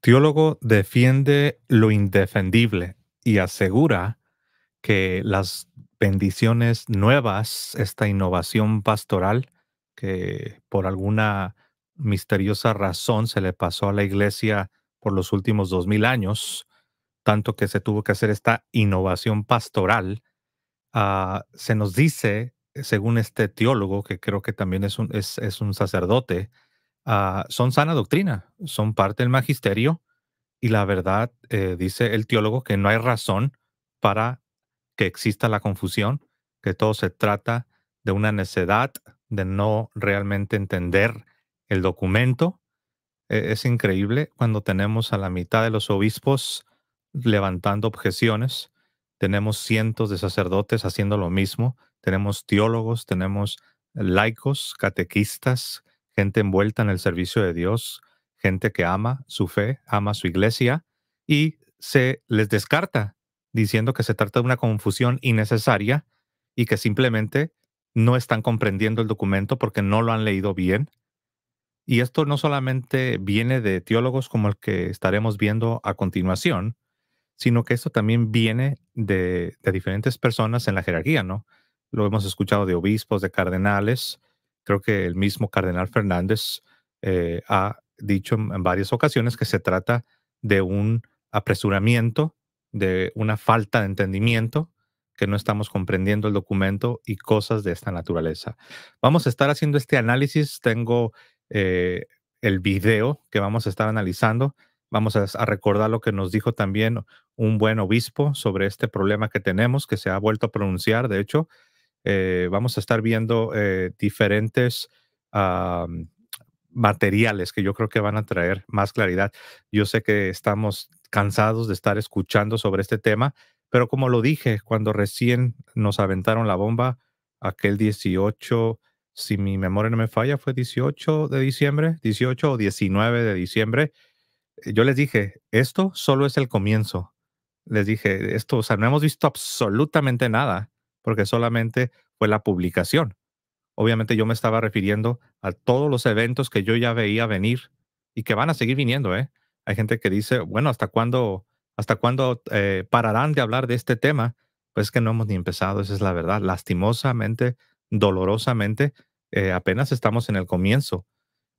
teólogo defiende lo indefendible y asegura que las bendiciones nuevas, esta innovación pastoral que por alguna misteriosa razón se le pasó a la iglesia por los últimos dos mil años, tanto que se tuvo que hacer esta innovación pastoral, ah, se nos dice, según este teólogo, que creo que también es un, es un sacerdote, Ah, son sana doctrina, son parte del magisterio y la verdad, eh, dice el teólogo, que no hay razón para que exista la confusión, que todo se trata de una necedad, de no realmente entender el documento. E, es increíble cuando tenemos a la mitad de los obispos levantando objeciones, tenemos cientos de sacerdotes haciendo lo mismo, tenemos teólogos, tenemos laicos, catequistas, gente envuelta en el servicio de Dios, gente que ama su fe, ama su iglesia y se les descarta diciendo que se trata de una confusión innecesaria y que simplemente no están comprendiendo el documento porque no lo han leído bien. Y esto no solamente viene de teólogos como el que estaremos viendo a continuación, sino que esto también viene de, diferentes personas en la jerarquía, ¿no? Lo hemos escuchado de obispos, de cardenales, creo que el mismo cardenal Fernández eh, ha dicho en varias ocasiones que se trata de un apresuramiento, de una falta de entendimiento, que no estamos comprendiendo el documento y cosas de esta naturaleza. Vamos a estar haciendo este análisis. Tengo eh, el video que vamos a estar analizando. Vamos a, recordar lo que nos dijo también un buen obispo sobre este problema que tenemos, que se ha vuelto a pronunciar, de hecho, eh, vamos a estar viendo eh, diferentes materiales que yo creo que van a traer más claridad. Yo sé que estamos cansados de estar escuchando sobre este tema, pero como lo dije cuando recién nos aventaron la bomba, aquel 18, si mi memoria no me falla, fue 18 de diciembre, 18 o 19 de diciembre, eh, yo les dije, esto solo es el comienzo. Les dije, esto, o sea, no hemos visto absolutamente nada porque solamente fue la publicación. Obviamente yo me estaba refiriendo a todos los eventos que yo ya veía venir y que van a seguir viniendo. ¿eh? Hay gente que dice, bueno, ¿hasta cuándo, hasta cuándo eh, pararán de hablar de este tema? Pues que no hemos ni empezado, esa es la verdad. Lastimosamente, dolorosamente, eh, apenas estamos en el comienzo.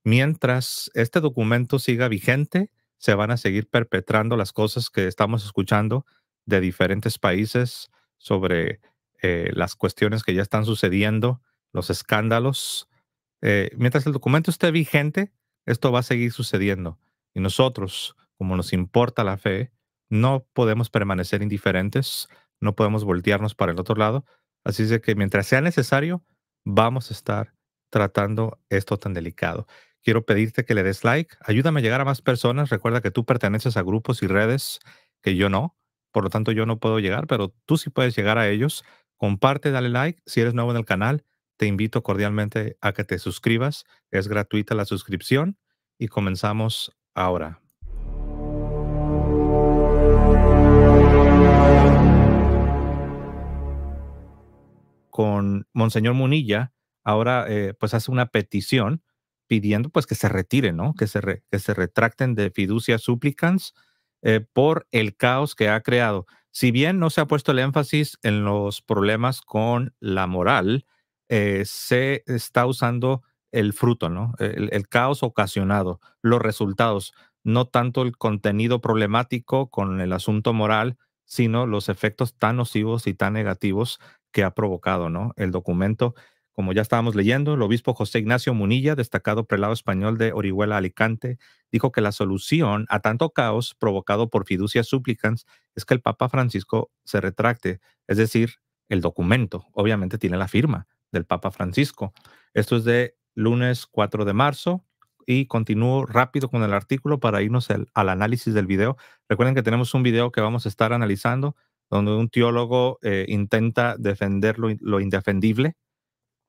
Mientras este documento siga vigente, se van a seguir perpetrando las cosas que estamos escuchando de diferentes países sobre eh, las cuestiones que ya están sucediendo, los escándalos. Eh, mientras el documento esté vigente, esto va a seguir sucediendo. Y nosotros, como nos importa la fe, no podemos permanecer indiferentes, no podemos voltearnos para el otro lado. Así es que mientras sea necesario, vamos a estar tratando esto tan delicado. Quiero pedirte que le des like, ayúdame a llegar a más personas. Recuerda que tú perteneces a grupos y redes que yo no, por lo tanto yo no puedo llegar, pero tú sí puedes llegar a ellos. Comparte, dale like. Si eres nuevo en el canal, te invito cordialmente a que te suscribas. Es gratuita la suscripción y comenzamos ahora. Con Monseñor Munilla, ahora eh, pues hace una petición pidiendo pues que se retiren, ¿no? Que se, retracten de fiducia supplicans eh, por el caos que ha creado si bien no se ha puesto el énfasis en los problemas con la moral, eh, se está usando el fruto, ¿no? El, el, caos ocasionado, los resultados, no tanto el contenido problemático con el asunto moral, sino los efectos tan nocivos y tan negativos que ha provocado, ¿no? El documento como ya estábamos leyendo, el obispo José Ignacio Munilla, destacado prelado español de Orihuela Alicante, dijo que la solución a tanto caos provocado por fiducia súplicas es que el Papa Francisco se retracte, es decir, el documento, obviamente tiene la firma del Papa Francisco. Esto es de lunes 4 de marzo y continúo rápido con el artículo para irnos al análisis del video. Recuerden que tenemos un video que vamos a estar analizando donde un teólogo eh, intenta defender lo indefendible,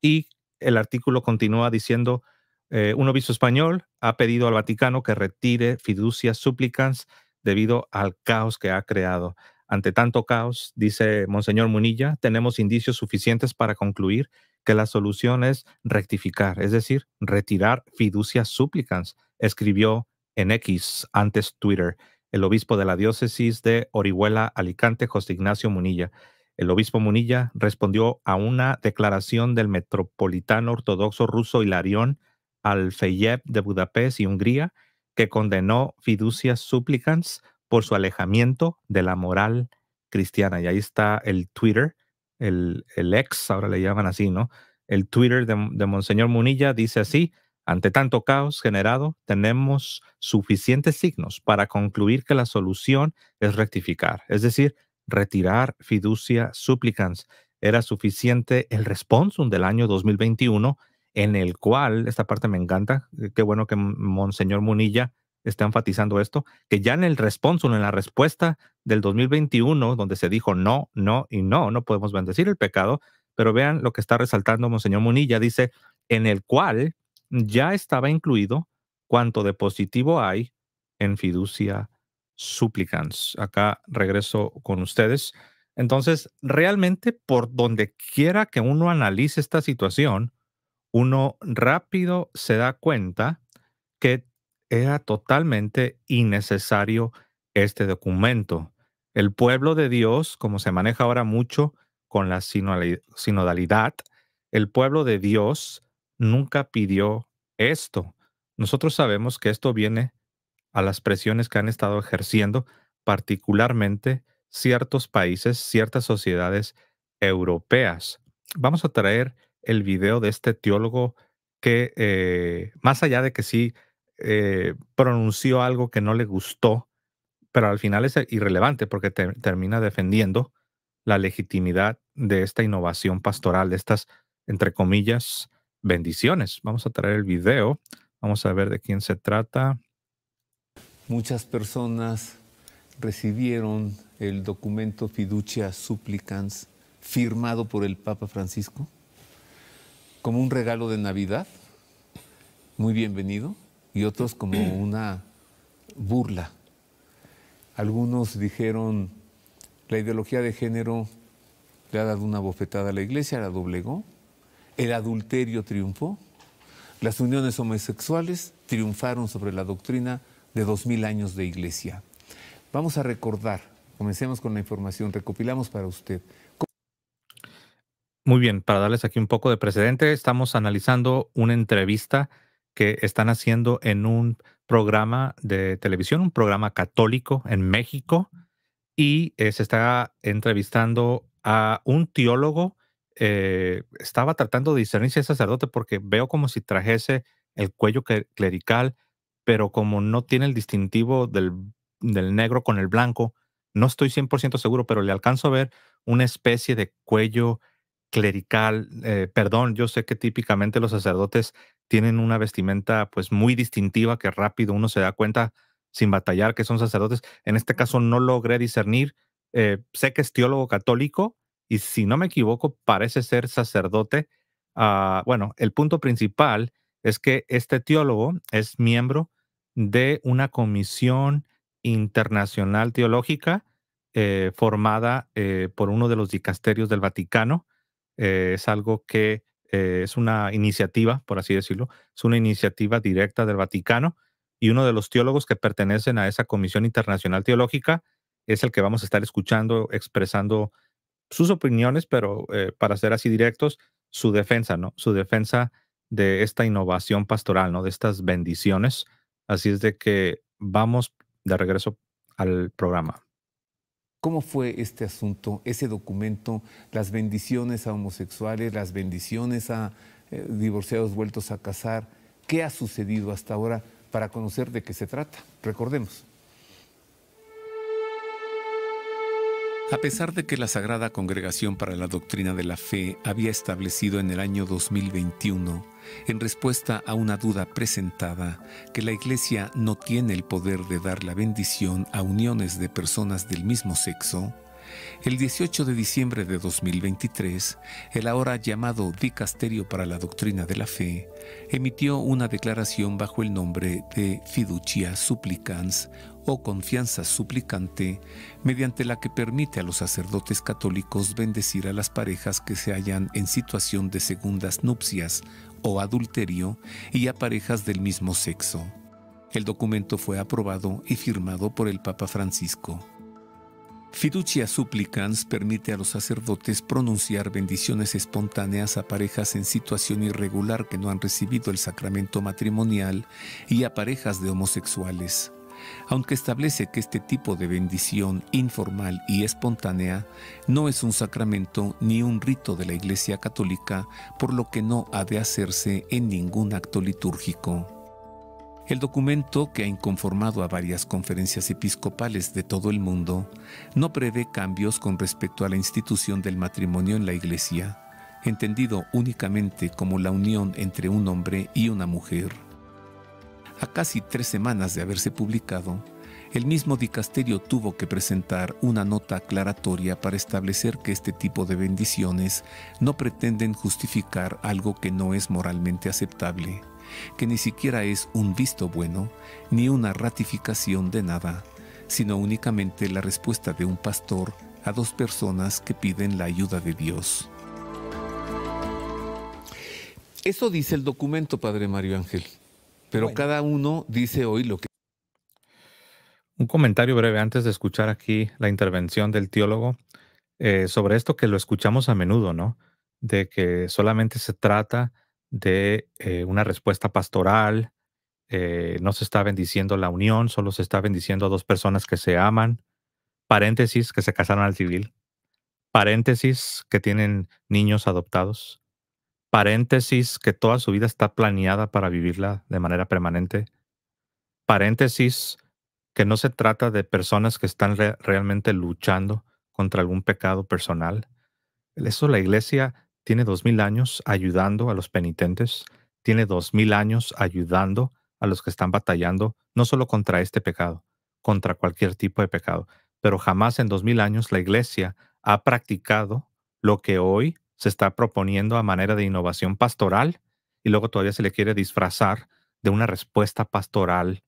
y el artículo continúa diciendo, eh, un obispo español ha pedido al Vaticano que retire fiducias súplicas debido al caos que ha creado. Ante tanto caos, dice Monseñor Munilla, tenemos indicios suficientes para concluir que la solución es rectificar, es decir, retirar fiducias súplicas, escribió en X, antes Twitter, el obispo de la diócesis de Orihuela, Alicante, José Ignacio Munilla. El obispo Munilla respondió a una declaración del metropolitano ortodoxo ruso Hilarión Alfeyev de Budapest y Hungría, que condenó fiducias supplicans por su alejamiento de la moral cristiana. Y ahí está el Twitter, el, ex, ahora le llaman así, ¿no? El Twitter de, de Monseñor Munilla dice así, ante tanto caos generado, tenemos suficientes signos para concluir que la solución es rectificar, es decir, retirar fiducia supplicans. Era suficiente el responsum del año 2021, en el cual, esta parte me encanta, eh, qué bueno que Monseñor Munilla está enfatizando esto, que ya en el responsum, en la respuesta del 2021, donde se dijo no, no y no, no podemos bendecir el pecado, pero vean lo que está resaltando Monseñor Munilla, dice, en el cual ya estaba incluido cuanto de positivo hay en fiducia Súplicans, Acá regreso con ustedes. Entonces, realmente por donde quiera que uno analice esta situación, uno rápido se da cuenta que era totalmente innecesario este documento. El pueblo de Dios, como se maneja ahora mucho con la sinodalidad, el pueblo de Dios nunca pidió esto. Nosotros sabemos que esto viene a las presiones que han estado ejerciendo particularmente ciertos países, ciertas sociedades europeas. Vamos a traer el video de este teólogo que, eh, más allá de que sí eh, pronunció algo que no le gustó, pero al final es irrelevante porque termina defendiendo la legitimidad de esta innovación pastoral, de estas, entre comillas, bendiciones. Vamos a traer el video, vamos a ver de quién se trata. Muchas personas recibieron el documento Fiducia Supplicans firmado por el Papa Francisco como un regalo de Navidad, muy bienvenido, y otros como una burla. Algunos dijeron, la ideología de género le ha dado una bofetada a la iglesia, la doblegó, el adulterio triunfó, las uniones homosexuales triunfaron sobre la doctrina de 2.000 años de iglesia. Vamos a recordar, comencemos con la información, recopilamos para usted. Muy bien, para darles aquí un poco de precedente, estamos analizando una entrevista que están haciendo en un programa de televisión, un programa católico en México, y eh, se está entrevistando a un teólogo. Eh, estaba tratando de discernir si es sacerdote porque veo como si trajese el cuello clerical, pero como no tiene el distintivo del, negro con el blanco, no estoy 100% seguro, pero le alcanzo a ver una especie de cuello clerical. Eh, perdón, yo sé que típicamente los sacerdotes tienen una vestimenta pues muy distintiva que rápido uno se da cuenta sin batallar que son sacerdotes. En este caso no logré discernir. Eh, sé que es teólogo católico y si no me equivoco parece ser sacerdote. Ah, bueno, el punto principal es que este teólogo es miembro de una comisión internacional teológica eh, formada eh, por uno de los dicasterios del Vaticano. Eh, es algo que es una iniciativa, por así decirlo, es una iniciativa directa del Vaticano y uno de los teólogos que pertenecen a esa Comisión Internacional Teológica es el que vamos a estar escuchando, expresando sus opiniones, pero para ser así directos, su defensa, ¿no? Su defensa de esta innovación pastoral, ¿no? De estas bendiciones Así es de que vamos de regreso al programa. ¿Cómo fue este asunto, ese documento, las bendiciones a homosexuales, las bendiciones a eh, divorciados vueltos a casar? ¿Qué ha sucedido hasta ahora para conocer de qué se trata? Recordemos. A pesar de que la Sagrada Congregación para la Doctrina de la Fe había establecido en el año 2021, en respuesta a una duda presentada, que la Iglesia no tiene el poder de dar la bendición a uniones de personas del mismo sexo, el 18 de diciembre de 2023, el ahora llamado Dicasterio para la Doctrina de la Fe emitió una declaración bajo el nombre de Fiducia Supplicans o confianza suplicante mediante la que permite a los sacerdotes católicos bendecir a las parejas que se hallan en situación de segundas nupcias o adulterio y a parejas del mismo sexo. El documento fue aprobado y firmado por el Papa Francisco. Fiducia Supplicans permite a los sacerdotes pronunciar bendiciones espontáneas a parejas en situación irregular que no han recibido el sacramento matrimonial y a parejas de homosexuales aunque establece que este tipo de bendición informal y espontánea no es un sacramento ni un rito de la Iglesia Católica, por lo que no ha de hacerse en ningún acto litúrgico. El documento, que ha inconformado a varias conferencias episcopales de todo el mundo, no prevé cambios con respecto a la institución del matrimonio en la Iglesia, entendido únicamente como la unión entre un hombre y una mujer. A casi tres semanas de haberse publicado, el mismo dicasterio tuvo que presentar una nota aclaratoria para establecer que este tipo de bendiciones no pretenden justificar algo que no es moralmente aceptable, que ni siquiera es un visto bueno ni una ratificación de nada, sino únicamente la respuesta de un pastor a dos personas que piden la ayuda de Dios. Eso dice el documento, Padre Mario Ángel. Pero cada uno dice hoy lo que... Un comentario breve antes de escuchar aquí la intervención del teólogo eh, sobre esto que lo escuchamos a menudo, ¿no? De que solamente se trata de eh, una respuesta pastoral, eh, no se está bendiciendo la unión, solo se está bendiciendo a dos personas que se aman, paréntesis, que se casaron al civil, paréntesis, que tienen niños adoptados, paréntesis, que toda su vida está planeada para vivirla de manera permanente, paréntesis, que no se trata de personas que están realmente luchando contra algún pecado personal. Eso la iglesia tiene dos mil años ayudando a los penitentes, tiene dos mil años ayudando a los que están batallando, no solo contra este pecado, contra cualquier tipo de pecado, pero jamás en dos mil años la iglesia ha practicado lo que hoy se está proponiendo a manera de innovación pastoral y luego todavía se le quiere disfrazar de una respuesta pastoral.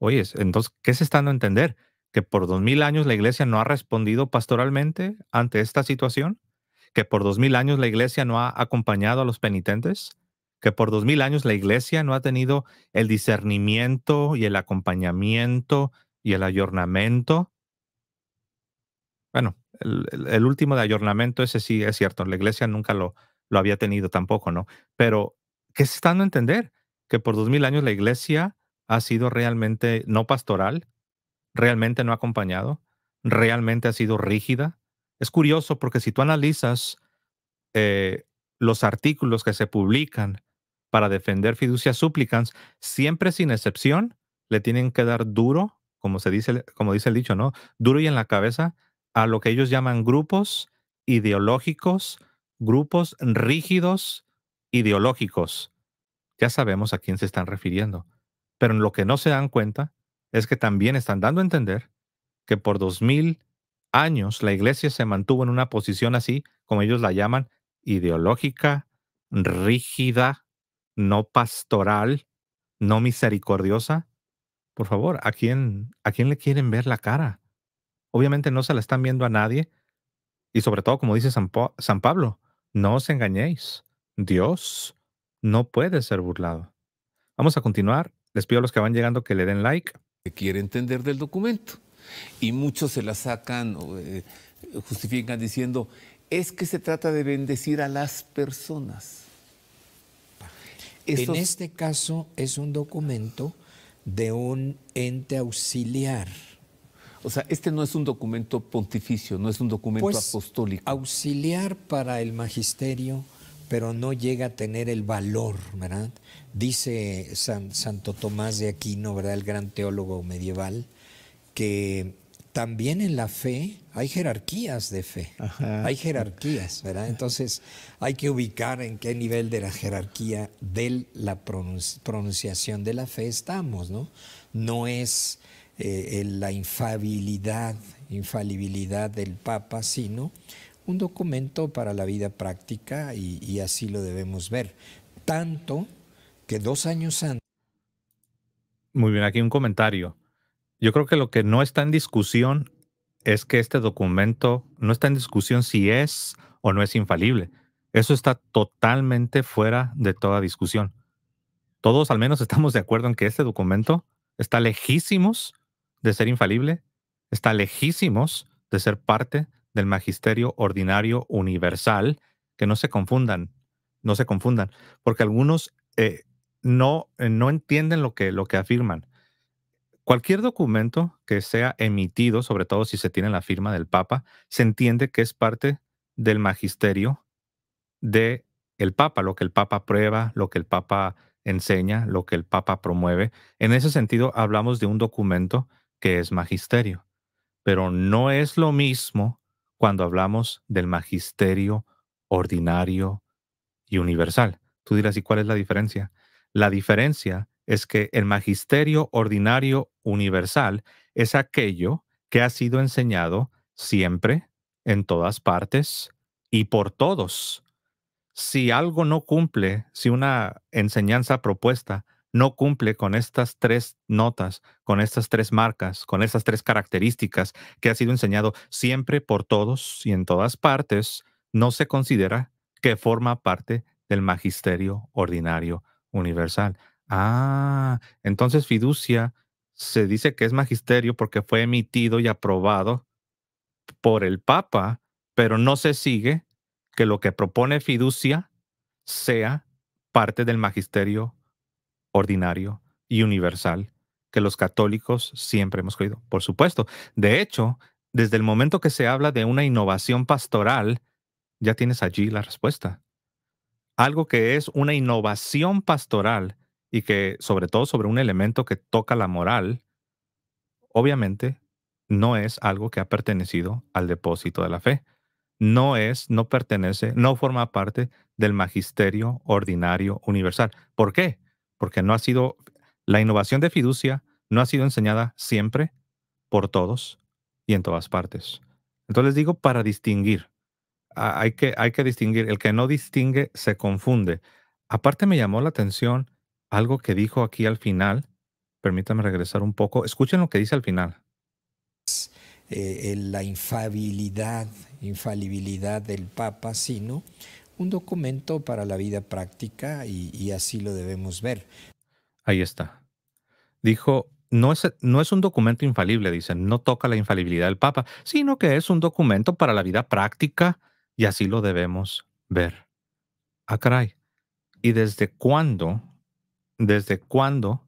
Oye, entonces, ¿qué se está dando a entender? ¿Que por dos mil años la iglesia no ha respondido pastoralmente ante esta situación? ¿Que por dos mil años la iglesia no ha acompañado a los penitentes? ¿Que por dos mil años la iglesia no ha tenido el discernimiento y el acompañamiento y el ayornamiento? Bueno, el, último de ayornamiento, ese sí es cierto, la iglesia nunca lo, lo había tenido tampoco, ¿no? Pero que se está dando a entender que por dos mil años la iglesia ha sido realmente no pastoral, realmente no acompañado, realmente ha sido rígida. Es curioso porque si tú analizas eh, los artículos que se publican para defender fiducia supplicans, siempre sin excepción le tienen que dar duro, como se dice, como dice el dicho, ¿no? Duro y en la cabeza a lo que ellos llaman grupos ideológicos, grupos rígidos ideológicos. Ya sabemos a quién se están refiriendo, pero en lo que no se dan cuenta es que también están dando a entender que por dos mil años la iglesia se mantuvo en una posición así, como ellos la llaman, ideológica, rígida, no pastoral, no misericordiosa. Por favor, ¿a quién, ¿a quién le quieren ver la cara? Obviamente no se la están viendo a nadie. Y sobre todo, como dice San, Pablo, no os engañéis. Dios no puede ser burlado. Vamos a continuar. Les pido a los que van llegando que le den like. Que quiere entender del documento. Y muchos se la sacan, o eh, justifican diciendo, es que se trata de bendecir a las personas. En este caso es un documento de un ente auxiliar o sea, este no es un documento pontificio, no es un documento pues, apostólico. Auxiliar para el magisterio, pero no llega a tener el valor, ¿verdad? Dice Santo Tomás de Aquino, ¿verdad? El gran teólogo medieval, que también en la fe hay jerarquías de fe, hay jerarquías, ¿verdad? Entonces hay que ubicar en qué nivel de la jerarquía de la pronunciación de la fe estamos, ¿no? No es eh, la infabilidad, infalibilidad del Papa, sino un documento para la vida práctica y, y así lo debemos ver. Tanto que dos años antes... Muy bien, aquí un comentario. Yo creo que lo que no está en discusión es que este documento no está en discusión si es o no es infalible. Eso está totalmente fuera de toda discusión. Todos al menos estamos de acuerdo en que este documento está lejísimos de ser infalible, está lejísimos de ser parte del magisterio ordinario universal, que no se confundan, no se confundan, porque algunos eh, no, eh, no entienden lo que, lo que afirman. Cualquier documento que sea emitido, sobre todo si se tiene la firma del Papa, se entiende que es parte del magisterio de el Papa, lo que el Papa prueba, lo que el Papa enseña, lo que el Papa promueve. En ese sentido, hablamos de un documento que es magisterio. Pero no es lo mismo cuando hablamos del magisterio ordinario y universal. Tú dirás, ¿y cuál es la diferencia? La diferencia es que el magisterio ordinario universal es aquello que ha sido enseñado siempre, en todas partes y por todos. Si algo no cumple, si una enseñanza propuesta no cumple con estas tres notas, con estas tres marcas, con estas tres características que ha sido enseñado siempre por todos y en todas partes, no se considera que forma parte del magisterio ordinario universal. Ah, entonces fiducia se dice que es magisterio porque fue emitido y aprobado por el Papa, pero no se sigue que lo que propone fiducia sea parte del magisterio ordinario y universal que los católicos siempre hemos creído. Por supuesto. De hecho, desde el momento que se habla de una innovación pastoral, ya tienes allí la respuesta. Algo que es una innovación pastoral y que sobre todo sobre un elemento que toca la moral, obviamente no es algo que ha pertenecido al depósito de la fe. No es, no pertenece, no forma parte del magisterio ordinario universal. ¿Por qué? porque no ha sido, la innovación de fiducia no ha sido enseñada siempre por todos y en todas partes. Entonces les digo para distinguir. Hay que, hay que distinguir. El que no distingue se confunde. Aparte me llamó la atención algo que dijo aquí al final. Permítame regresar un poco. Escuchen lo que dice al final. Eh, la infabilidad, infalibilidad del Papa, sino un documento para la vida práctica y, así lo debemos ver. Ahí está. Dijo, no es, no es un documento infalible, dicen, no toca la infalibilidad del Papa, sino que es un documento para la vida práctica y así lo debemos ver. Ah, ¿Y desde cuándo, desde cuándo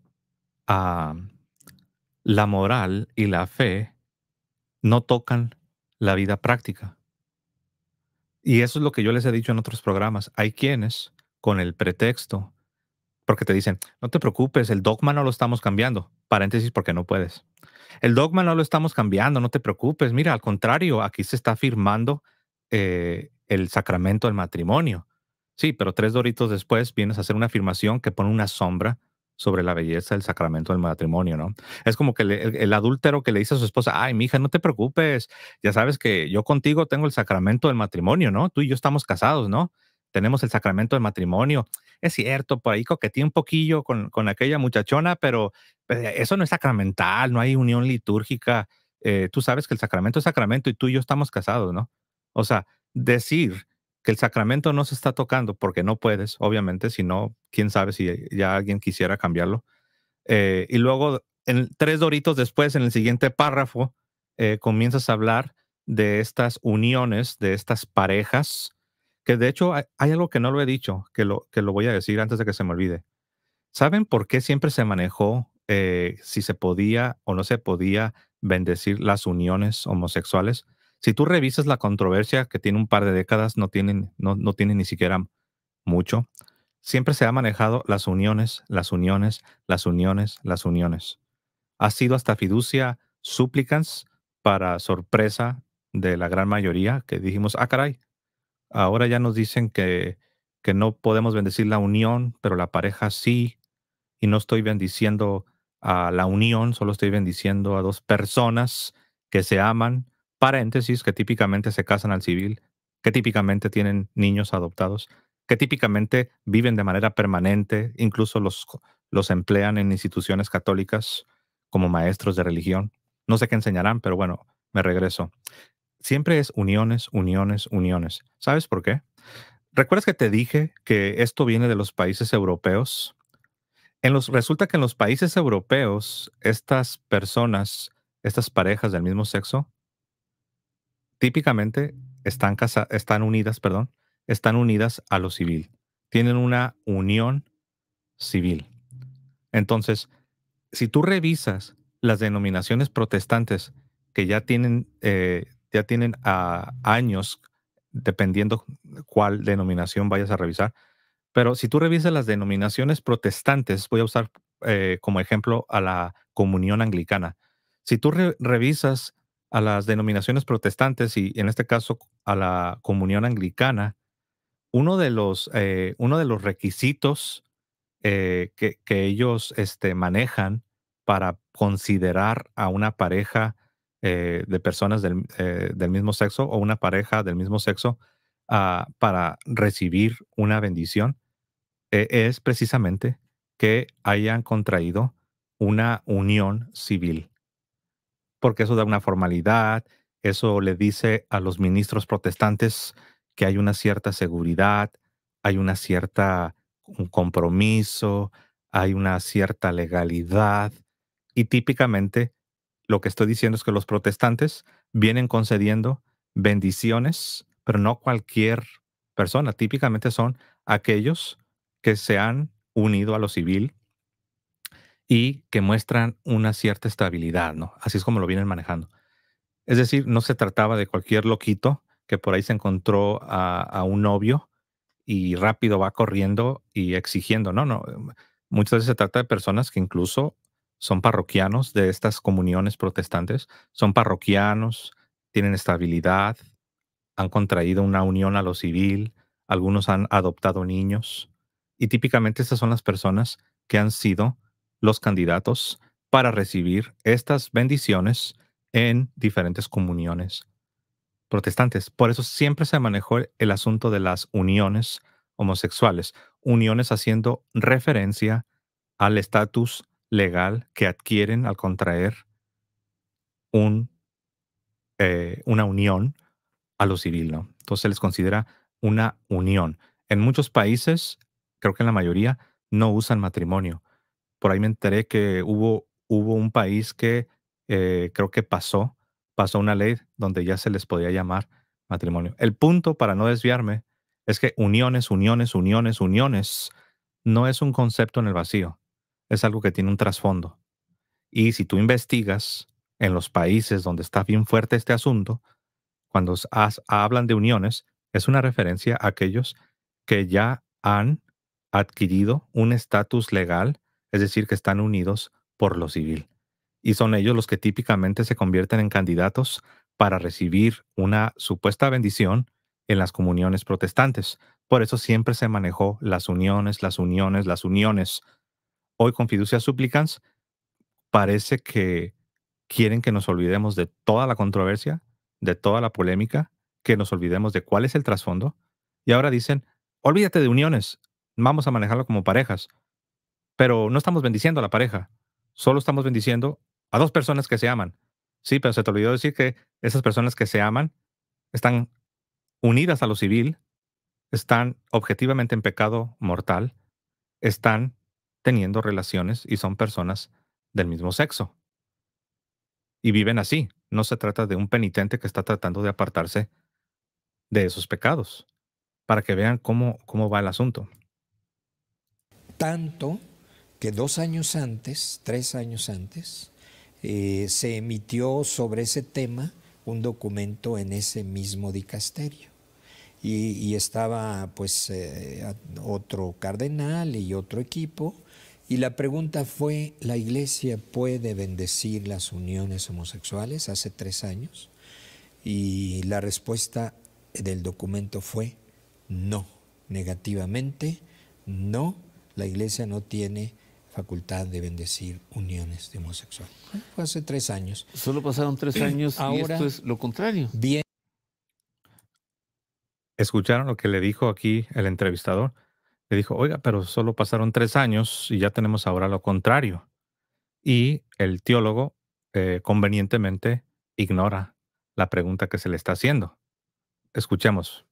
ah, la moral y la fe no tocan la vida práctica? Y eso es lo que yo les he dicho en otros programas. Hay quienes, con el pretexto, porque te dicen, no te preocupes, el dogma no lo estamos cambiando. Paréntesis, porque no puedes. El dogma no lo estamos cambiando, no te preocupes. Mira, al contrario, aquí se está firmando eh, el sacramento del matrimonio. Sí, pero tres doritos después vienes a hacer una afirmación que pone una sombra sobre la belleza del sacramento del matrimonio, ¿no? Es como que el, adúltero que le dice a su esposa, ay, mija, no te preocupes, ya sabes que yo contigo tengo el sacramento del matrimonio, ¿no? Tú y yo estamos casados, ¿no? Tenemos el sacramento del matrimonio. Es cierto, por ahí coqueteé un poquillo con, con aquella muchachona, pero eso no es sacramental, no hay unión litúrgica. Eh, tú sabes que el sacramento es sacramento y tú y yo estamos casados, ¿no? O sea, decir que el sacramento no se está tocando porque no puedes, obviamente, si no, quién sabe si eh, ya alguien quisiera cambiarlo. Eh, y luego, en, tres doritos después, en el siguiente párrafo, eh, comienzas a hablar de estas uniones, de estas parejas, que de hecho hay, algo que no lo he dicho, que lo, que lo voy a decir antes de que se me olvide. ¿Saben por qué siempre se manejó si se podía o no se podía bendecir las uniones homosexuales? si tú revisas la controversia que tiene un par de décadas, no tienen, no, ni siquiera mucho, siempre se ha manejado las uniones, las uniones, las uniones, las uniones. Ha sido hasta fiducia súplicas para sorpresa de la gran mayoría que dijimos, ah, caray, ahora ya nos dicen que, que no podemos bendecir la unión, pero la pareja sí, y no estoy bendiciendo a la unión, solo estoy bendiciendo a dos personas que se aman paréntesis, que típicamente se casan al civil, que típicamente tienen niños adoptados, que típicamente viven de manera permanente, incluso los, los emplean en instituciones católicas como maestros de religión. No sé qué enseñarán, pero bueno, me regreso. Siempre es uniones, uniones, uniones. ¿Sabes por qué? ¿Recuerdas que te dije que esto viene de los países europeos? En los, resulta que en los países europeos, estas personas, estas parejas del mismo sexo, típicamente están, están unidas, perdón, están unidas a lo civil. Tienen una unión civil. Entonces, si tú revisas las denominaciones protestantes que ya tienen, eh, ya tienen ah, años, dependiendo cuál denominación vayas a revisar, pero si tú revisas las denominaciones protestantes, voy a usar eh, como ejemplo a la comunión anglicana. Si tú revisas a las denominaciones protestantes y en este caso a la comunión anglicana, uno de los, eh, uno de los requisitos eh, que, ellos este, manejan para considerar a una pareja eh, de personas del, mismo sexo o una pareja del mismo sexo ah, para recibir una bendición es precisamente que hayan contraído una unión civil porque eso da una formalidad, eso le dice a los ministros protestantes que hay una cierta seguridad, hay una cierta compromiso, hay una cierta legalidad y típicamente lo que estoy diciendo es que los protestantes vienen concediendo bendiciones, pero no cualquier persona, típicamente son aquellos que se han unido a lo civil y que muestran una cierta estabilidad, ¿no? Así es como lo vienen manejando. Es decir, no se trataba de cualquier loquito que por ahí se encontró a, un novio y rápido va corriendo y exigiendo, no, no. Em, muchas veces se trata de personas que incluso son parroquianos de estas comuniones protestantes, son parroquianos, tienen estabilidad, han contraído una unión a lo civil, algunos han adoptado niños y típicamente estas son las personas que han sido los candidatos para recibir estas bendiciones en diferentes comuniones protestantes. Por eso siempre se manejó el asunto de las uniones homosexuales, uniones haciendo referencia al estatus legal que adquieren al contraer un, eh, una unión a lo civil. ¿no? Entonces se les considera una unión. En muchos países, creo que en la mayoría, no usan matrimonio por ahí me enteré que hubo, hubo un país que eh, creo que pasó, pasó una ley donde ya se les podía llamar matrimonio. El punto, para no desviarme, es que uniones, uniones, uniones, uniones, no es un concepto en el vacío, es algo que tiene un trasfondo. Y si tú investigas en los países donde está bien fuerte este asunto, cuando hablan de uniones, es una referencia a aquellos que ya han adquirido un estatus legal es decir, que están unidos por lo civil. Y son ellos los que típicamente se convierten en candidatos para recibir una supuesta bendición en las comuniones protestantes. Por eso siempre se manejó las uniones, las uniones, las uniones. Hoy con fiducia supplicans parece que quieren que nos olvidemos de toda la controversia, de toda la polémica, que nos olvidemos de cuál es el trasfondo. Y ahora dicen, olvídate de uniones, vamos a manejarlo como parejas. Pero no estamos bendiciendo a la pareja, solo estamos bendiciendo a dos personas que se aman. Sí, pero se te olvidó decir que esas personas que se aman están unidas a lo civil, están objetivamente en pecado mortal, están teniendo relaciones y son personas del mismo sexo. Y viven así. No se trata de un penitente que está tratando de apartarse de esos pecados, para que vean cómo, cómo va el asunto. Tanto que dos años antes, tres años antes, eh, se emitió sobre ese tema un documento en ese mismo dicasterio. Y, estaba pues eh, otro cardenal y otro equipo. Y la pregunta fue, ¿la iglesia puede bendecir las uniones homosexuales hace tres años? Y la respuesta del documento fue no, negativamente, no, la iglesia no tiene facultad de bendecir uniones de homosexuales. Fue hace tres años. Solo pasaron tres años y esto es lo contrario. Bien. ¿Escucharon lo que le dijo aquí el entrevistador? Le dijo, oiga, pero solo pasaron tres años y ya tenemos ahora lo contrario. Y el teólogo eh, convenientemente ignora la pregunta que se le está haciendo. Escuchemos.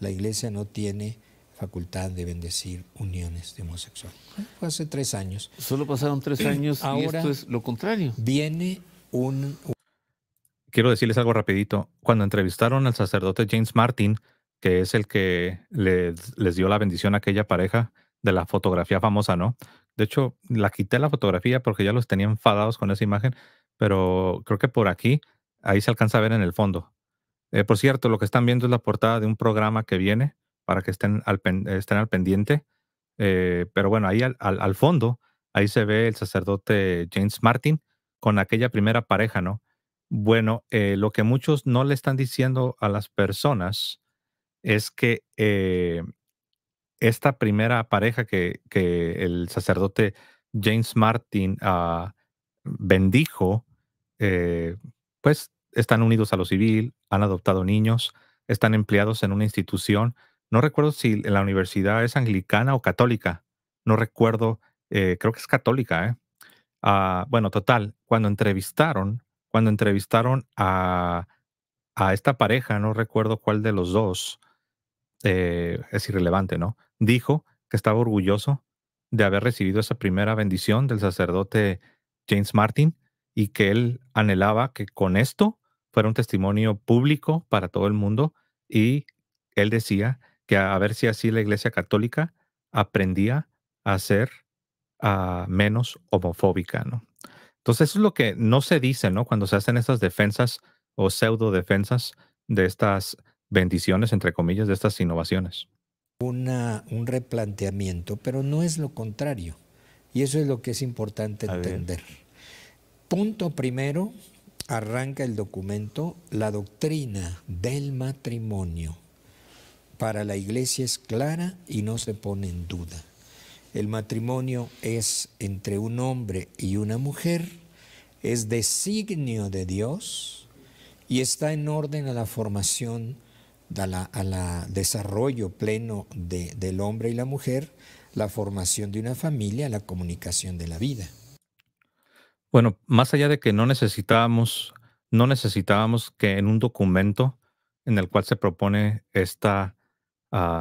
La iglesia no tiene facultad de bendecir uniones de homosexuales. Fue hace tres años. Solo pasaron tres años Ahora y esto es lo contrario. Viene un... Quiero decirles algo rapidito. Cuando entrevistaron al sacerdote James Martin, que es el que les, dio la bendición a aquella pareja de la fotografía famosa, ¿no? De hecho, la quité la fotografía porque ya los tenía enfadados con esa imagen, pero creo que por aquí, ahí se alcanza a ver en el fondo. Eh, por cierto, lo que están viendo es la portada de un programa que viene para que estén al, estén al pendiente. Eh, pero bueno, ahí al, fondo, ahí se ve el sacerdote James Martin con aquella primera pareja, ¿no? Bueno, eh, lo que muchos no le están diciendo a las personas es que eh, esta primera pareja que, que, el sacerdote James Martin ah, bendijo, pues están unidos a lo civil, han adoptado niños, están empleados en una institución no recuerdo si la universidad es anglicana o católica, no recuerdo, eh, creo que es católica, ¿eh? Ah, bueno, total, cuando entrevistaron, cuando entrevistaron a, esta pareja, no recuerdo cuál de los dos, eh, es irrelevante, ¿no? Dijo que estaba orgulloso de haber recibido esa primera bendición del sacerdote James Martin y que él anhelaba que con esto fuera un testimonio público para todo el mundo y él decía a, ver si así la Iglesia Católica aprendía a ser ah, menos homofóbica, ¿no? Entonces eso es lo que no se dice, ¿no? Cuando se hacen estas defensas o pseudo defensas de estas bendiciones, entre comillas, de estas innovaciones. Una, un replanteamiento, pero no es lo contrario. Y eso es lo que es importante entender. Punto primero, arranca el documento, la doctrina del matrimonio para la iglesia es clara y no se pone en duda. El matrimonio es entre un hombre y una mujer, es designio de Dios y está en orden a la formación, a la, desarrollo pleno de, del hombre y la mujer, la formación de una familia, la comunicación de la vida. Bueno, más allá de que no necesitábamos, no necesitábamos que en un documento en el cual se propone esta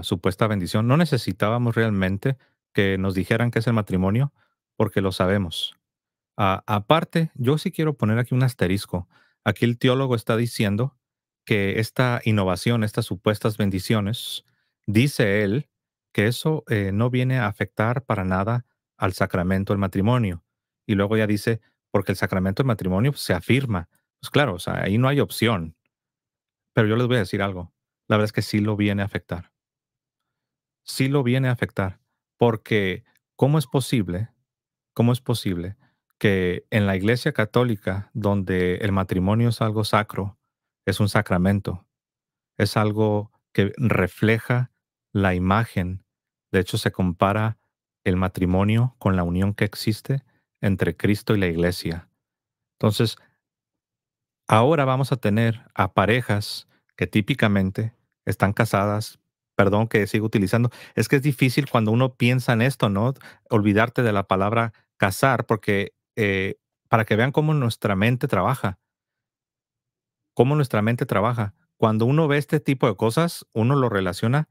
supuesta bendición. No necesitábamos realmente que nos dijeran qué es el matrimonio porque lo sabemos. aparte, yo sí quiero poner aquí un asterisco. Aquí el teólogo está diciendo que esta innovación, estas supuestas bendiciones, dice él que eso eh, no viene a afectar para nada al sacramento del matrimonio. Y luego ya dice, porque el sacramento del matrimonio pues, se afirma. Pues claro, ahí no hay opción. Pero yo les voy a decir algo. La verdad es que sí lo viene a afectar sí lo viene a afectar, porque ¿cómo es posible? ¿Cómo es posible que en la Iglesia Católica, donde el matrimonio es algo sacro, es un sacramento, es algo que refleja la imagen, de hecho se compara el matrimonio con la unión que existe entre Cristo y la Iglesia. Entonces, ahora vamos a tener a parejas que típicamente están casadas perdón que sigo utilizando, es que es difícil cuando uno piensa en esto, ¿no? Olvidarte de la palabra casar, porque eh, para que vean cómo nuestra mente trabaja, cómo nuestra mente trabaja. Cuando uno ve este tipo de cosas, uno lo relaciona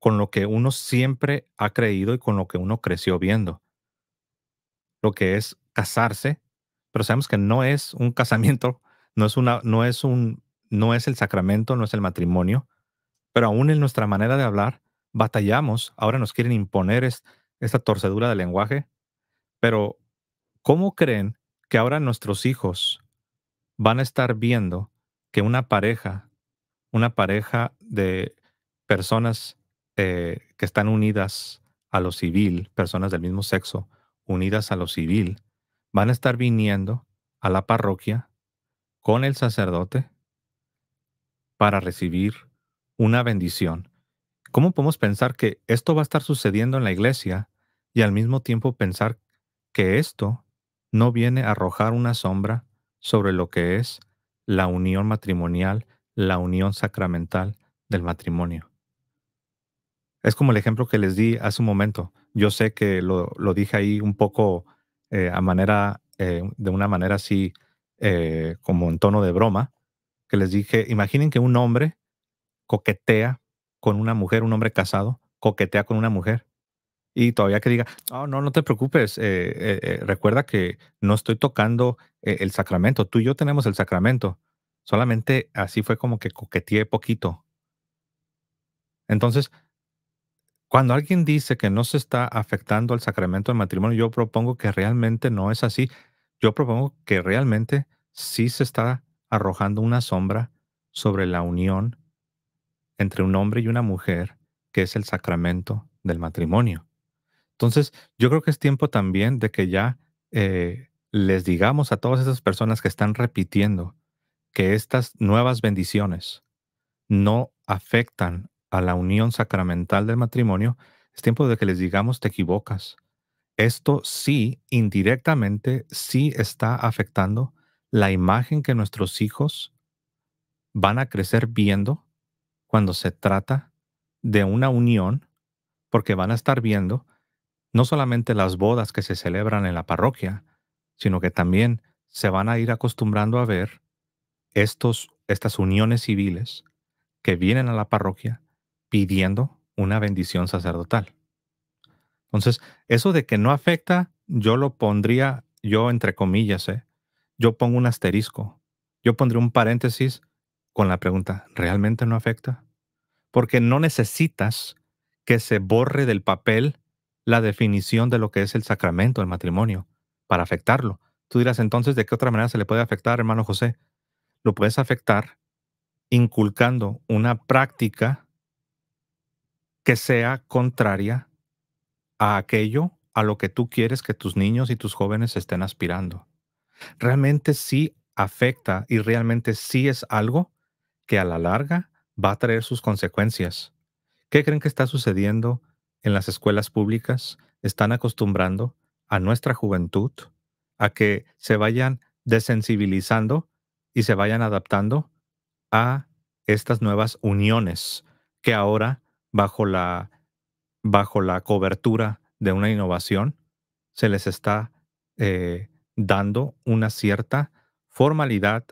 con lo que uno siempre ha creído y con lo que uno creció viendo. Lo que es casarse, pero sabemos que no es un casamiento, no es una, no es un, no es el sacramento, no es el matrimonio, pero aún en nuestra manera de hablar, batallamos. Ahora nos quieren imponer esta torcedura del lenguaje. Pero, ¿cómo creen que ahora nuestros hijos van a estar viendo que una pareja, una pareja de personas eh, que están unidas a lo civil, personas del mismo sexo, unidas a lo civil, van a estar viniendo a la parroquia con el sacerdote para recibir una bendición. ¿Cómo podemos pensar que esto va a estar sucediendo en la iglesia y al mismo tiempo pensar que esto no viene a arrojar una sombra sobre lo que es la unión matrimonial, la unión sacramental del matrimonio? Es como el ejemplo que les di hace un momento. Yo sé que lo, dije ahí un poco eh, a manera, eh, de una manera así, eh, como en tono de broma, que les dije, imaginen que un hombre coquetea con una mujer, un hombre casado, coquetea con una mujer. Y todavía que diga, oh, no, no te preocupes, eh, eh, eh, recuerda que no estoy tocando el sacramento, tú y yo tenemos el sacramento. Solamente así fue como que coqueteé poquito. Entonces, cuando alguien dice que no se está afectando al sacramento del matrimonio, yo propongo que realmente no es así. Yo propongo que realmente sí se está arrojando una sombra sobre la unión entre un hombre y una mujer, que es el sacramento del matrimonio. Entonces, yo creo que es tiempo también de que ya eh, les digamos a todas esas personas que están repitiendo que estas nuevas bendiciones no afectan a la unión sacramental del matrimonio, es tiempo de que les digamos te equivocas. Esto sí, indirectamente, sí está afectando la imagen que nuestros hijos van a crecer viendo cuando se trata de una unión, porque van a estar viendo no solamente las bodas que se celebran en la parroquia, sino que también se van a ir acostumbrando a ver estos, estas uniones civiles que vienen a la parroquia pidiendo una bendición sacerdotal. Entonces, eso de que no afecta, yo lo pondría, yo entre comillas, ¿eh? yo pongo un asterisco, yo pondría un paréntesis con la pregunta, ¿realmente no afecta? Porque no necesitas que se borre del papel la definición de lo que es el sacramento del matrimonio para afectarlo. Tú dirás entonces, ¿de qué otra manera se le puede afectar, hermano José? Lo puedes afectar inculcando una práctica que sea contraria a aquello a lo que tú quieres que tus niños y tus jóvenes estén aspirando. Realmente sí afecta y realmente sí es algo que a la larga va a traer sus consecuencias. ¿Qué creen que está sucediendo en las escuelas públicas? Están acostumbrando a nuestra juventud a que se vayan desensibilizando y se vayan adaptando a estas nuevas uniones que ahora bajo la bajo la cobertura de una innovación se les está eh, dando una cierta formalidad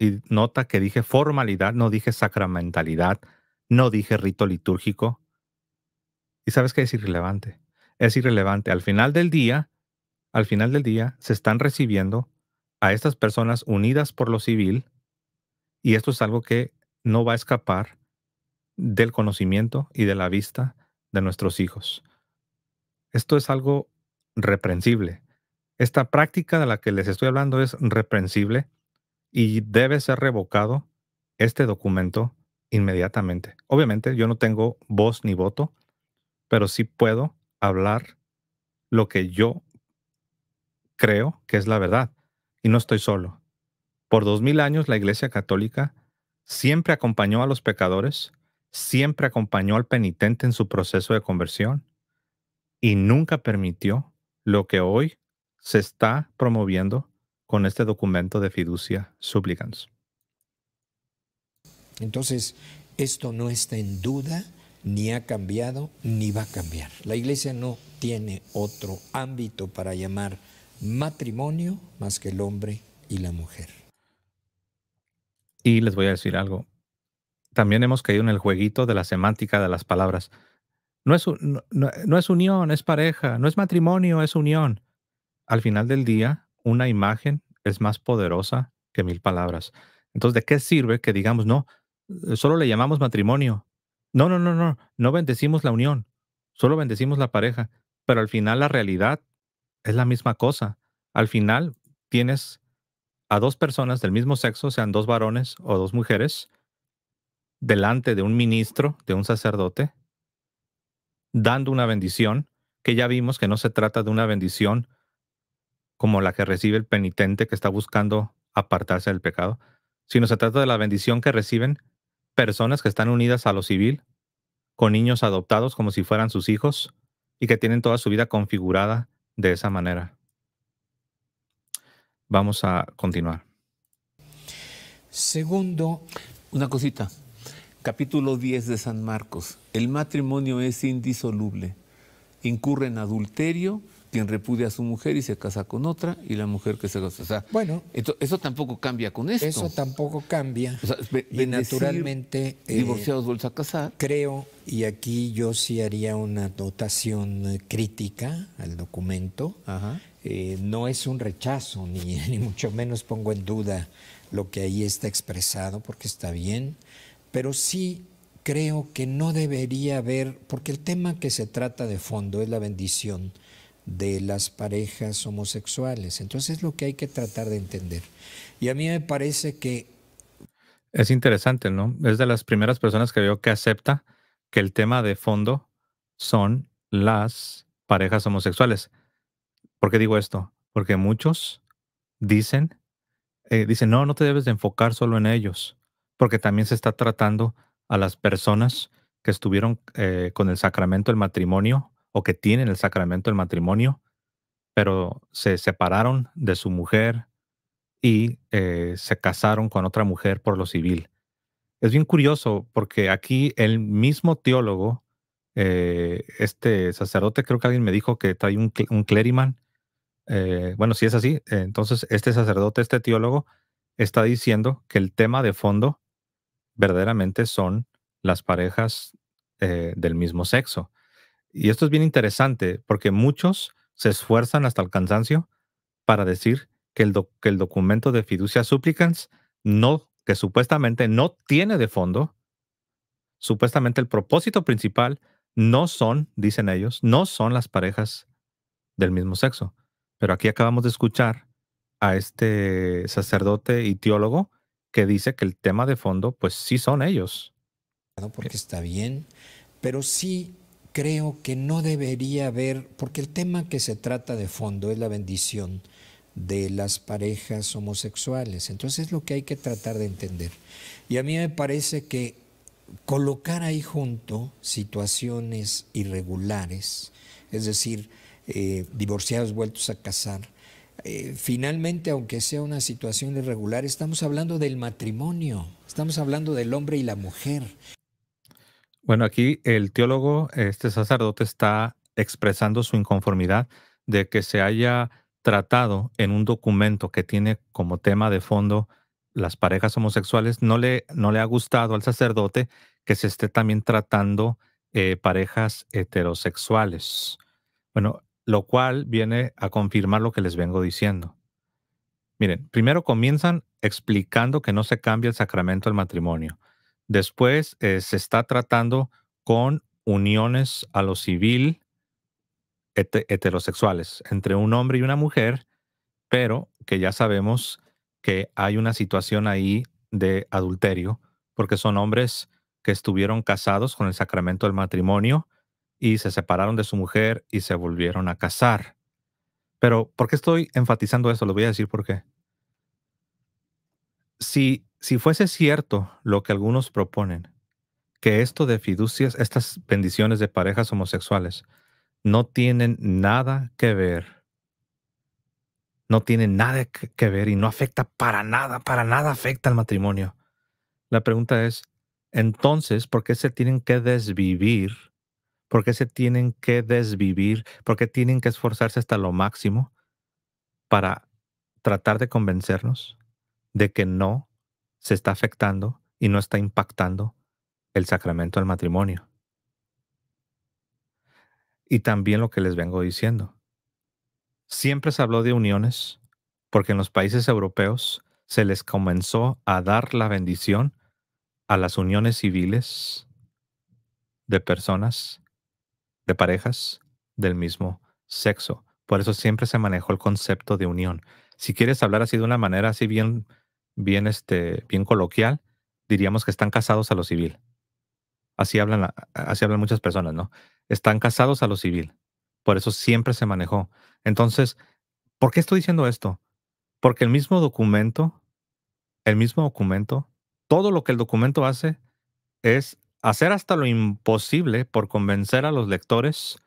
y nota que dije formalidad, no dije sacramentalidad, no dije rito litúrgico. ¿Y sabes que es irrelevante? Es irrelevante. Al final del día, al final del día, se están recibiendo a estas personas unidas por lo civil y esto es algo que no va a escapar del conocimiento y de la vista de nuestros hijos. Esto es algo reprensible. Esta práctica de la que les estoy hablando es reprensible y debe ser revocado este documento inmediatamente. Obviamente yo no tengo voz ni voto, pero sí puedo hablar lo que yo creo que es la verdad. Y no estoy solo. Por dos mil años la Iglesia Católica siempre acompañó a los pecadores, siempre acompañó al penitente en su proceso de conversión y nunca permitió lo que hoy se está promoviendo con este documento de fiducia supplicans. Entonces, esto no está en duda, ni ha cambiado, ni va a cambiar. La iglesia no tiene otro ámbito para llamar matrimonio más que el hombre y la mujer. Y les voy a decir algo. También hemos caído en el jueguito de la semántica de las palabras. No es, no es unión, es pareja, no es matrimonio, es unión. Al final del día, una imagen es más poderosa que mil palabras. Entonces, ¿de qué sirve que digamos, no, eh, solo le llamamos matrimonio? No, no, no, no, no bendecimos la unión, solo bendecimos la pareja, pero al final la realidad es la misma cosa. Al final tienes a dos personas del mismo sexo, sean dos varones o dos mujeres, delante de un ministro, de un sacerdote, dando una bendición, que ya vimos que no se trata de una bendición como la que recibe el penitente que está buscando apartarse del pecado, sino se trata de la bendición que reciben personas que están unidas a lo civil, con niños adoptados como si fueran sus hijos y que tienen toda su vida configurada de esa manera. Vamos a continuar. Segundo, una cosita. Capítulo 10 de San Marcos. El matrimonio es indisoluble. Incurre en adulterio quien repudia a su mujer y se casa con otra, y la mujer que se casa. bueno, eso tampoco cambia con eso Eso tampoco cambia. O sea, y naturalmente. Eh, divorciados, eh, a casar. Creo, y aquí yo sí haría una dotación eh, crítica al documento. Eh, no es un rechazo, ni, ni mucho menos pongo en duda lo que ahí está expresado, porque está bien, pero sí creo que no debería haber, porque el tema que se trata de fondo es la bendición de las parejas homosexuales. Entonces es lo que hay que tratar de entender. Y a mí me parece que... Es interesante, ¿no? Es de las primeras personas que veo que acepta que el tema de fondo son las parejas homosexuales. ¿Por qué digo esto? Porque muchos dicen, eh, dicen, no, no te debes de enfocar solo en ellos, porque también se está tratando a las personas que estuvieron eh, con el sacramento del matrimonio o que tienen el sacramento del matrimonio, pero se separaron de su mujer y eh, se casaron con otra mujer por lo civil. Es bien curioso porque aquí el mismo teólogo, eh, este sacerdote, creo que alguien me dijo que trae un, clériman, eh, bueno, si es así, entonces este sacerdote, este teólogo, está diciendo que el tema de fondo verdaderamente son las parejas del mismo sexo. Y esto es bien interesante porque muchos se esfuerzan hasta el cansancio para decir que el, documento de fiducia supplicans no, que supuestamente no tiene de fondo, supuestamente el propósito principal no son, dicen ellos, no son las parejas del mismo sexo. Pero aquí acabamos de escuchar a este sacerdote y teólogo que dice que el tema de fondo, pues sí son ellos. Porque está bien, pero sí creo que no debería haber, porque el tema que se trata de fondo es la bendición de las parejas homosexuales. Entonces es lo que hay que tratar de entender. Y a mí me parece que colocar ahí junto situaciones irregulares, es decir, eh, divorciados vueltos a casar, eh, finalmente, aunque sea una situación irregular, estamos hablando del matrimonio, estamos hablando del hombre y la mujer. Bueno, aquí el teólogo, este sacerdote, está expresando su inconformidad de que se haya tratado en un documento que tiene como tema de fondo las parejas homosexuales, no le, no le ha gustado al sacerdote que se esté también tratando eh, parejas heterosexuales. Bueno, lo cual viene a confirmar lo que les vengo diciendo. Miren, primero comienzan explicando que no se cambia el sacramento del matrimonio. Después eh, se está tratando con uniones a lo civil heterosexuales entre un hombre y una mujer, pero que ya sabemos que hay una situación ahí de adulterio, porque son hombres que estuvieron casados con el sacramento del matrimonio y se separaron de su mujer y se volvieron a casar. Pero, ¿por qué estoy enfatizando eso? Lo voy a decir por qué. Si si fuese cierto lo que algunos proponen, que esto de fiducias, estas bendiciones de parejas homosexuales, no tienen nada que ver, no tienen nada que ver y no afecta para nada, para nada afecta al matrimonio. La pregunta es, entonces, ¿por qué se tienen que desvivir? ¿Por qué se tienen que desvivir? ¿Por qué tienen que esforzarse hasta lo máximo para tratar de convencernos de que no se está afectando y no está impactando el sacramento del matrimonio. Y también lo que les vengo diciendo. Siempre se habló de uniones porque en los países europeos se les comenzó a dar la bendición a las uniones civiles de personas, de parejas del mismo sexo. Por eso siempre se manejó el concepto de unión. Si quieres hablar así de una manera así bien bien, este, bien coloquial, diríamos que están casados a lo civil. Así hablan, así hablan muchas personas, ¿no? Están casados a lo civil. Por eso siempre se manejó. Entonces, ¿por qué estoy diciendo esto? Porque el mismo documento, el mismo documento, todo lo que el documento hace es hacer hasta lo imposible por convencer a los lectores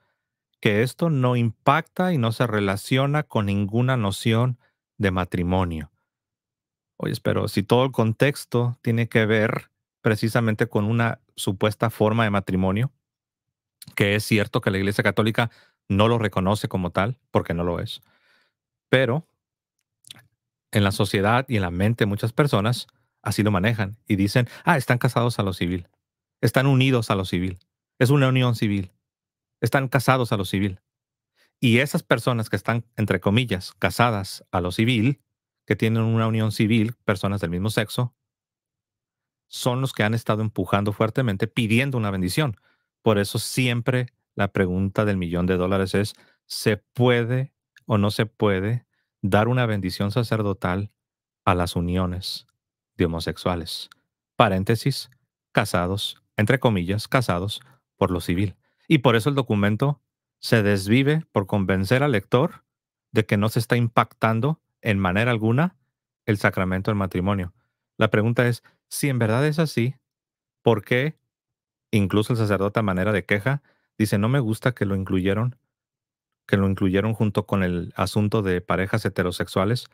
que esto no impacta y no se relaciona con ninguna noción de matrimonio. Oye, pero si todo el contexto tiene que ver precisamente con una supuesta forma de matrimonio, que es cierto que la Iglesia Católica no lo reconoce como tal, porque no lo es, pero en la sociedad y en la mente muchas personas así lo manejan y dicen, ah, están casados a lo civil, están unidos a lo civil, es una unión civil, están casados a lo civil. Y esas personas que están, entre comillas, casadas a lo civil, que tienen una unión civil, personas del mismo sexo, son los que han estado empujando fuertemente pidiendo una bendición. Por eso siempre la pregunta del millón de dólares es, ¿se puede o no se puede dar una bendición sacerdotal a las uniones de homosexuales? Paréntesis, casados, entre comillas, casados por lo civil. Y por eso el documento se desvive por convencer al lector de que no se está impactando en manera alguna el sacramento del matrimonio. La pregunta es, si en verdad es así, ¿por qué incluso el sacerdote a manera de queja dice, no me gusta que lo incluyeron, que lo incluyeron junto con el asunto de parejas heterosexuales?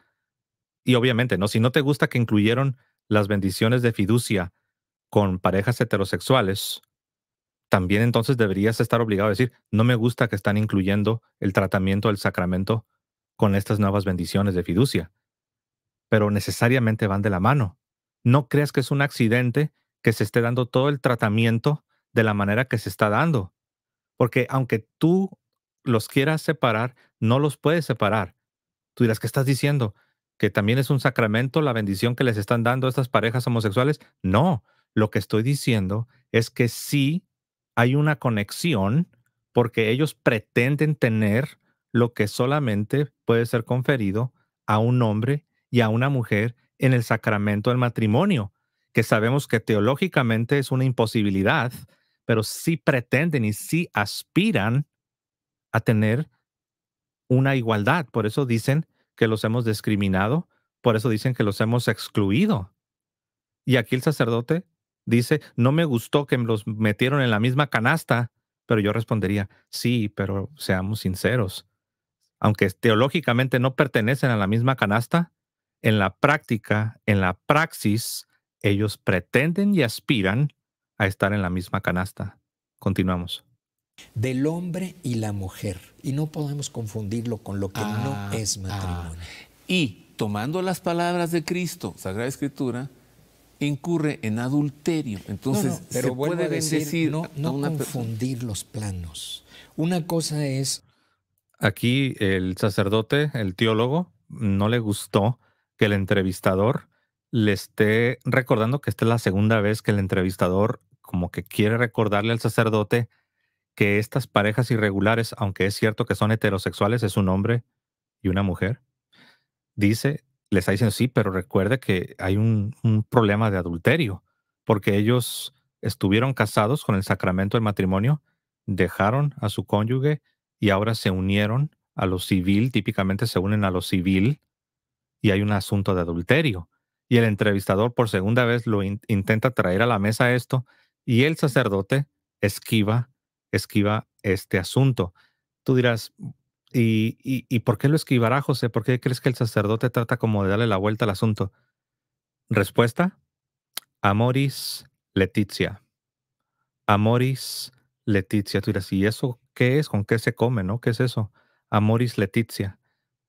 Y obviamente, ¿no? Si no te gusta que incluyeron las bendiciones de fiducia con parejas heterosexuales, también entonces deberías estar obligado a decir, no me gusta que están incluyendo el tratamiento del sacramento con estas nuevas bendiciones de fiducia, pero necesariamente van de la mano. No creas que es un accidente que se esté dando todo el tratamiento de la manera que se está dando, porque aunque tú los quieras separar, no los puedes separar. Tú dirás, ¿qué estás diciendo? ¿Que también es un sacramento la bendición que les están dando a estas parejas homosexuales? No, lo que estoy diciendo es que sí hay una conexión porque ellos pretenden tener lo que solamente puede ser conferido a un hombre y a una mujer en el sacramento del matrimonio, que sabemos que teológicamente es una imposibilidad, pero sí pretenden y sí aspiran a tener una igualdad. Por eso dicen que los hemos discriminado, por eso dicen que los hemos excluido. Y aquí el sacerdote dice, no me gustó que los metieron en la misma canasta, pero yo respondería, sí, pero seamos sinceros, aunque teológicamente no pertenecen a la misma canasta, en la práctica, en la praxis, ellos pretenden y aspiran a estar en la misma canasta. Continuamos. Del hombre y la mujer. Y no podemos confundirlo con lo que no ah, es ah. matrimonio. Y tomando las palabras de Cristo, Sagrada Escritura, incurre en adulterio. Entonces, pero se puede decir, no, confundir los planos. Una cosa es Aquí el sacerdote, el teólogo, no le gustó que el entrevistador le esté recordando que esta es la segunda vez que el entrevistador como que quiere recordarle al sacerdote que estas parejas irregulares, aunque es cierto que son heterosexuales, es un hombre y una mujer, dice, les dicen sí, pero recuerde que hay un problema de adulterio, porque ellos estuvieron casados con el sacramento del matrimonio, dejaron a su cónyuge y ahora se unieron a lo civil, típicamente se unen a lo civil y hay un asunto de adulterio. Y el entrevistador por segunda vez lo intenta traer a la mesa esto y el sacerdote esquiva, esquiva este asunto. Tú dirás, ¿y, por qué lo esquivará José? ¿Por qué crees que el sacerdote trata como de darle la vuelta al asunto? Respuesta, Amoris Leticia. Amoris Leticia. Tú dirás, ¿y eso ¿qué es? ¿Con qué se come? ¿No? ¿Qué es eso? Amoris Letizia.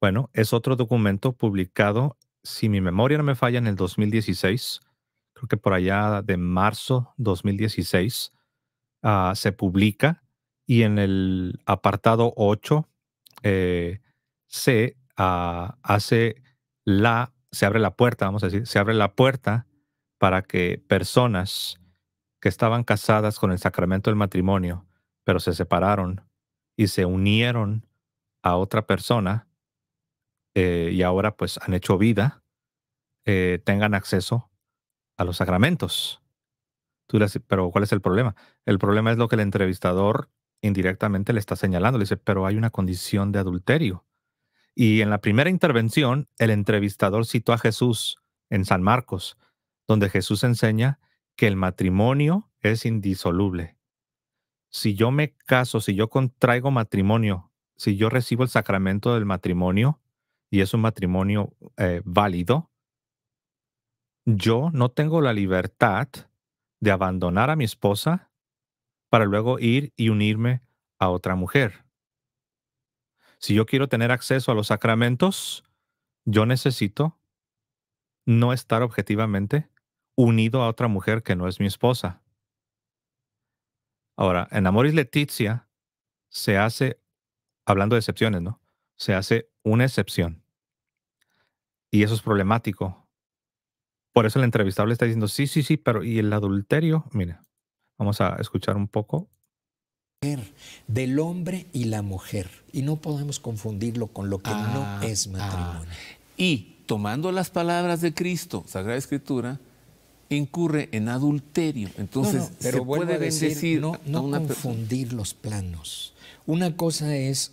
Bueno, es otro documento publicado, si mi memoria no me falla, en el 2016. Creo que por allá de marzo 2016 ah, se publica y en el apartado 8 eh, se ah, hace la, se abre la puerta, vamos a decir, se abre la puerta para que personas que estaban casadas con el sacramento del matrimonio pero se separaron y se unieron a otra persona eh, y ahora pues han hecho vida, eh, tengan acceso a los sacramentos. Tú pero ¿cuál es el problema? El problema es lo que el entrevistador indirectamente le está señalando. Le dice, pero hay una condición de adulterio. Y en la primera intervención, el entrevistador citó a Jesús en San Marcos, donde Jesús enseña que el matrimonio es indisoluble si yo me caso, si yo contraigo matrimonio, si yo recibo el sacramento del matrimonio y es un matrimonio eh, válido, yo no tengo la libertad de abandonar a mi esposa para luego ir y unirme a otra mujer. Si yo quiero tener acceso a los sacramentos, yo necesito no estar objetivamente unido a otra mujer que no es mi esposa. Ahora, en Amoris Leticia se hace, hablando de excepciones, ¿no? Se hace una excepción. Y eso es problemático. Por eso el entrevistable está diciendo, sí, sí, sí, pero ¿y el adulterio? Mira, vamos a escuchar un poco del hombre y la mujer. Y no podemos confundirlo con lo que no ah, es ah. matrimonio. Y tomando las palabras de Cristo, Sagrada Escritura, incurre en adulterio. Entonces, no, se puede a decir, no, confundir los planos. Una cosa es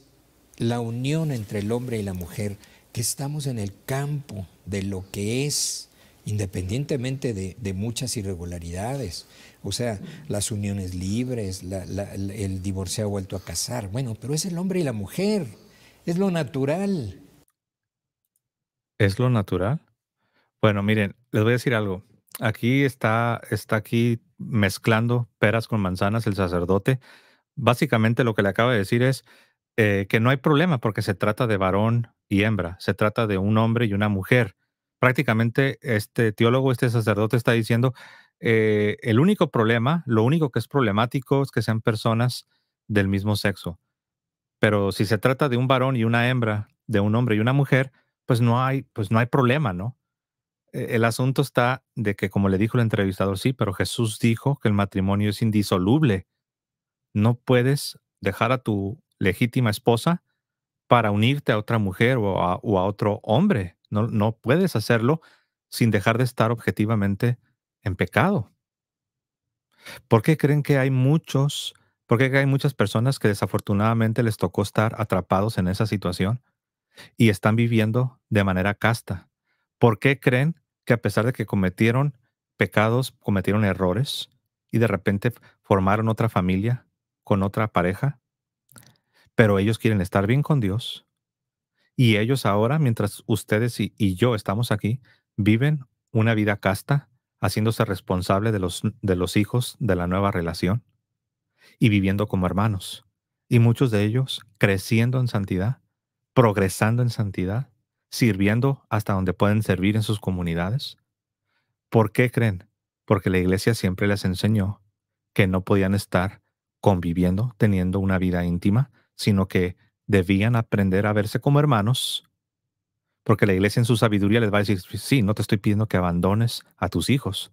la unión entre el hombre y la mujer, que estamos en el campo de lo que es, independientemente de, muchas irregularidades. O sea, las uniones libres, el divorcio ha vuelto a casar. Bueno, pero es el hombre y la mujer, es lo natural. ¿Es lo natural? Bueno, miren, les voy a decir algo aquí está, está aquí mezclando peras con manzanas el sacerdote. Básicamente lo que le acaba de decir es eh, que no hay problema porque se trata de varón y hembra, se trata de un hombre y una mujer. Prácticamente este teólogo, este sacerdote está diciendo, eh, el único problema, lo único que es problemático es que sean personas del mismo sexo. Pero si se trata de un varón y una hembra, de un hombre y una mujer, pues no hay, pues no hay problema, ¿no? E-, el asunto está de que, como le dijo el entrevistador, sí, pero Jesús dijo que el matrimonio es indisoluble. No puedes dejar a tu legítima esposa para unirte a otra mujer o a, otro hombre. No, no puedes hacerlo sin dejar de estar objetivamente en pecado. ¿Por qué creen que hay muchos, por qué hay muchas personas que desafortunadamente les tocó estar atrapados en esa situación y están viviendo de manera casta? ¿Por qué creen que a pesar de que cometieron pecados, cometieron errores y de repente formaron otra familia con otra pareja? Pero ellos quieren estar bien con Dios. Y ellos ahora, mientras ustedes y, yo estamos aquí, viven una vida casta, haciéndose responsable de los, de los hijos de la nueva relación y viviendo como hermanos. Y muchos de ellos creciendo en santidad, progresando en santidad, sirviendo hasta donde pueden servir en sus comunidades? ¿Por qué creen? Porque la iglesia siempre les enseñó que no podían estar conviviendo, teniendo una vida íntima, sino que debían aprender a verse como hermanos, porque la iglesia en su sabiduría les va a decir, sí, no te estoy pidiendo que abandones a tus hijos,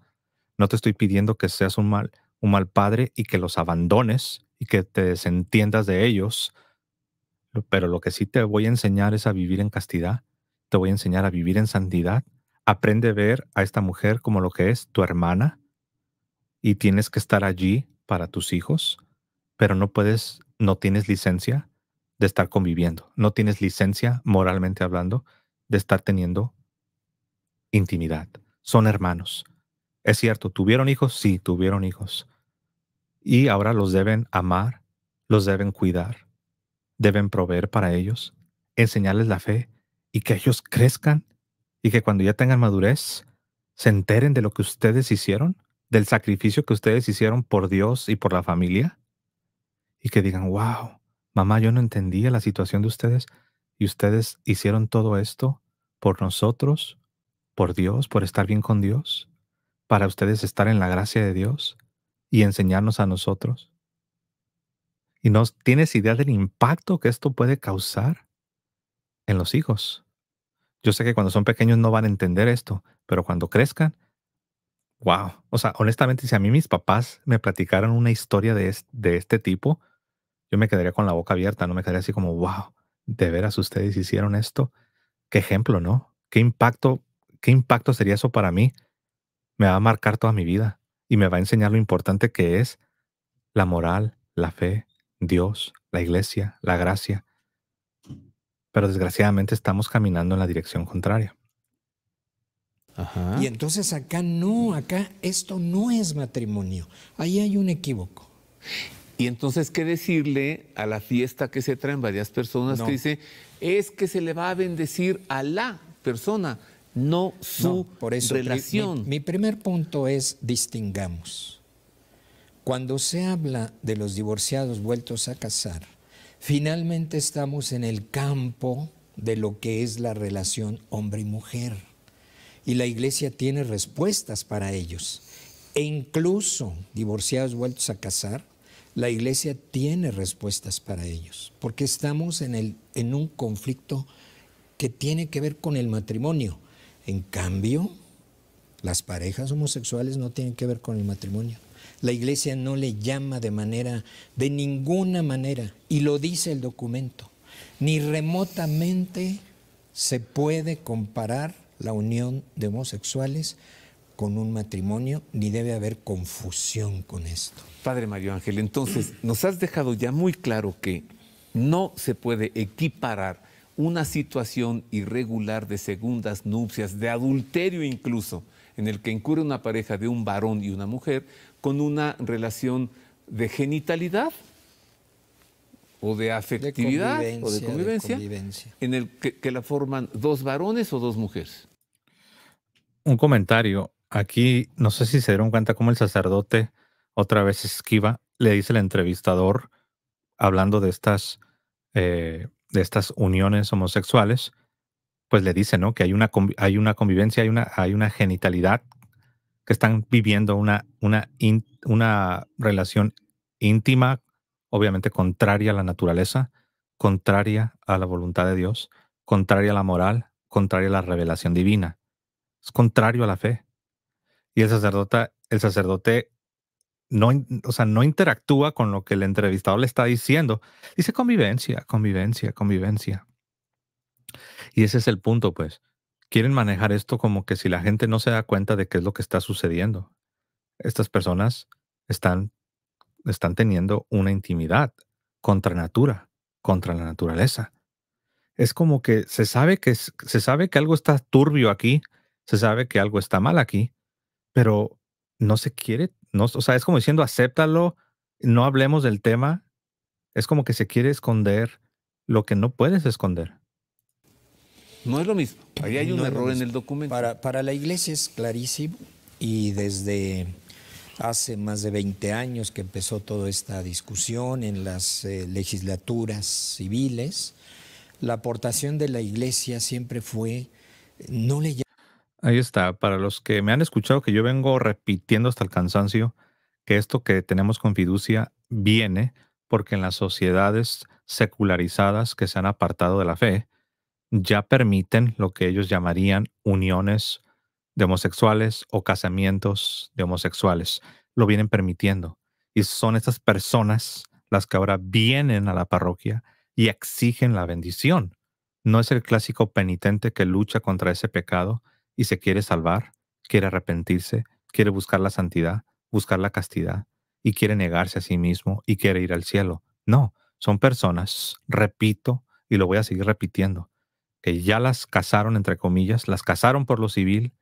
no te estoy pidiendo que seas un mal, un mal padre y que los abandones y que te desentiendas de ellos, pero lo que sí te voy a enseñar es a vivir en castidad te voy a enseñar a vivir en santidad. Aprende a ver a esta mujer como lo que es tu hermana y tienes que estar allí para tus hijos, pero no puedes, no tienes licencia de estar conviviendo, no tienes licencia, moralmente hablando, de estar teniendo intimidad. Son hermanos. Es cierto, ¿tuvieron hijos? Sí, tuvieron hijos. Y ahora los deben amar, los deben cuidar, deben proveer para ellos, enseñarles la fe, y que ellos crezcan y que cuando ya tengan madurez se enteren de lo que ustedes hicieron, del sacrificio que ustedes hicieron por Dios y por la familia y que digan, wow, mamá, yo no entendía la situación de ustedes y ustedes hicieron todo esto por nosotros, por Dios, por estar bien con Dios, para ustedes estar en la gracia de Dios y enseñarnos a nosotros. Y no tienes idea del impacto que esto puede causar en los hijos. Yo sé que cuando son pequeños no van a entender esto, pero cuando crezcan, wow. O sea, honestamente, si a mí mis papás me platicaran una historia de, este, de este tipo, yo me quedaría con la boca abierta, no me quedaría así como, wow, de veras ustedes hicieron esto. Qué ejemplo, ¿no? Qué impacto, qué impacto sería eso para mí. Me va a marcar toda mi vida y me va a enseñar lo importante que es la moral, la fe, Dios, la iglesia, la gracia, pero desgraciadamente estamos caminando en la dirección contraria. Y entonces acá no, acá esto no es matrimonio. Ahí hay un equívoco. Y entonces, ¿qué decirle a la fiesta que se traen varias personas que dice, es que se le va a bendecir a la persona, no su por eso, relación? mi primer punto es distingamos. Cuando se habla de los divorciados vueltos a casar, Finalmente estamos en el campo de lo que es la relación hombre y mujer. Y la iglesia tiene respuestas para ellos. E incluso divorciados vueltos a casar, la iglesia tiene respuestas para ellos. Porque estamos en, el, en un conflicto que tiene que ver con el matrimonio. En cambio, las parejas homosexuales no tienen que ver con el matrimonio. La iglesia no le llama de manera, de ninguna manera, y lo dice el documento, ni remotamente se puede comparar la unión de homosexuales con un matrimonio, ni debe haber confusión con esto. Padre Mario Ángel, entonces nos has dejado ya muy claro que no se puede equiparar una situación irregular de segundas nupcias, de adulterio incluso, en el que incurre una pareja de un varón y una mujer, con una relación de genitalidad o de afectividad o de convivencia, en el que, la forman dos varones o dos mujeres. Un comentario. Aquí no sé si se dieron cuenta cómo el sacerdote otra vez esquiva, le dice el entrevistador, hablando de estas, eh, de estas uniones homosexuales, pues le dice, ¿no? Que hay una, hay una convivencia, hay una, hay una genitalidad que están viviendo una, una, una relación íntima, obviamente contraria a la naturaleza, contraria a la voluntad de Dios, contraria a la moral, contraria a la revelación divina. Es contrario a la fe. Y el sacerdote, el sacerdote no, o sea, no interactúa con lo que el entrevistado le está diciendo. Dice convivencia, convivencia, convivencia. Y ese es el punto, pues quieren manejar esto como que si la gente no se da cuenta de qué es lo que está sucediendo. Estas personas están, están teniendo una intimidad contra natura, contra la naturaleza. Es como que se sabe que, se sabe que algo está turbio aquí, se sabe que algo está mal aquí, pero no se quiere, no, o sea, es como diciendo, acéptalo, no hablemos del tema, es como que se quiere esconder lo que no puedes esconder. No es lo mismo. Ahí hay un error en el documento. Para, para la iglesia es clarísimo y desde hace más de 20 años que empezó toda esta discusión en las eh, legislaturas civiles, la aportación de la iglesia siempre fue, no le Ahí está, para los que me han escuchado que yo vengo repitiendo hasta el cansancio que esto que tenemos con fiducia viene porque en las sociedades secularizadas que se han apartado de la fe, ya permiten lo que ellos llamarían uniones de homosexuales o casamientos de homosexuales. Lo vienen permitiendo. Y son estas personas las que ahora vienen a la parroquia y exigen la bendición. No es el clásico penitente que lucha contra ese pecado y se quiere salvar, quiere arrepentirse, quiere buscar la santidad, buscar la castidad y quiere negarse a sí mismo y quiere ir al cielo. No, son personas, repito, y lo voy a seguir repitiendo, que ya las casaron, entre comillas, las casaron por lo civil,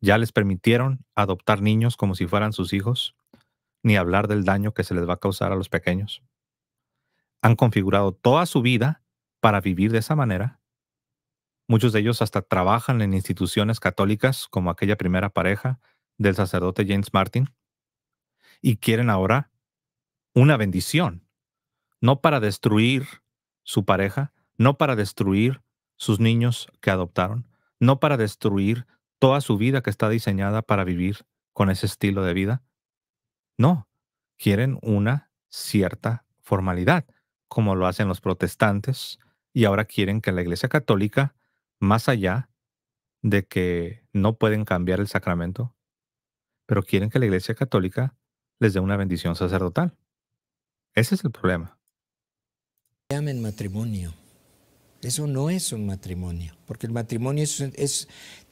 ya les permitieron adoptar niños como si fueran sus hijos, ni hablar del daño que se les va a causar a los pequeños. Han configurado toda su vida para vivir de esa manera. Muchos de ellos hasta trabajan en instituciones católicas, como aquella primera pareja del sacerdote James Martin, y quieren ahora una bendición, no para destruir su pareja, no para destruir sus niños que adoptaron, no para destruir toda su vida que está diseñada para vivir con ese estilo de vida. No, quieren una cierta formalidad, como lo hacen los protestantes, y ahora quieren que la Iglesia Católica, más allá de que no pueden cambiar el sacramento, pero quieren que la Iglesia Católica les dé una bendición sacerdotal. Ese es el problema. Llamen matrimonio eso no es un matrimonio, porque el matrimonio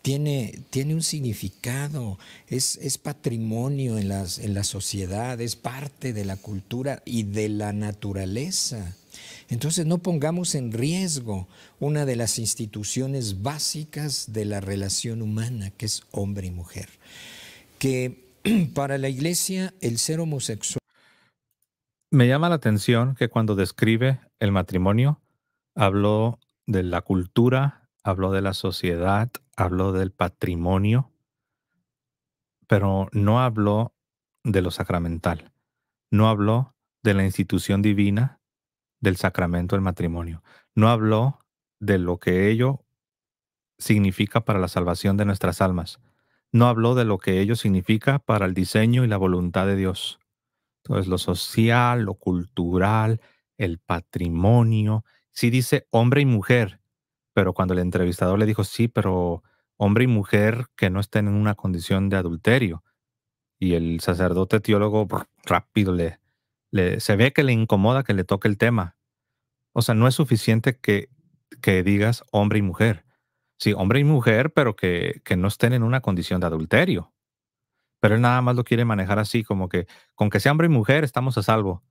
tiene, un significado, es, patrimonio en, en la sociedad, es parte de la cultura y de la naturaleza. Entonces no pongamos en riesgo una de las instituciones básicas de la relación humana, que es hombre y mujer. Que para la iglesia el ser homosexual... Me llama la atención que cuando describe el matrimonio, habló de la cultura, habló de la sociedad, habló del patrimonio, pero no habló de lo sacramental, no habló de la institución divina del sacramento del matrimonio, no habló de lo que ello significa para la salvación de nuestras almas, no habló de lo que ello significa para el diseño y la voluntad de Dios. Entonces, lo social, lo cultural, el patrimonio, sí dice hombre y mujer, pero cuando el entrevistador le dijo, sí, pero hombre y mujer que no estén en una condición de adulterio. Y el sacerdote teólogo rápido le, se ve que le incomoda que le toque el tema. O sea, no es suficiente que, que digas hombre y mujer. Sí, hombre y mujer, pero que, que no estén en una condición de adulterio. Pero él nada más lo quiere manejar así, como que con que sea hombre y mujer estamos a salvo.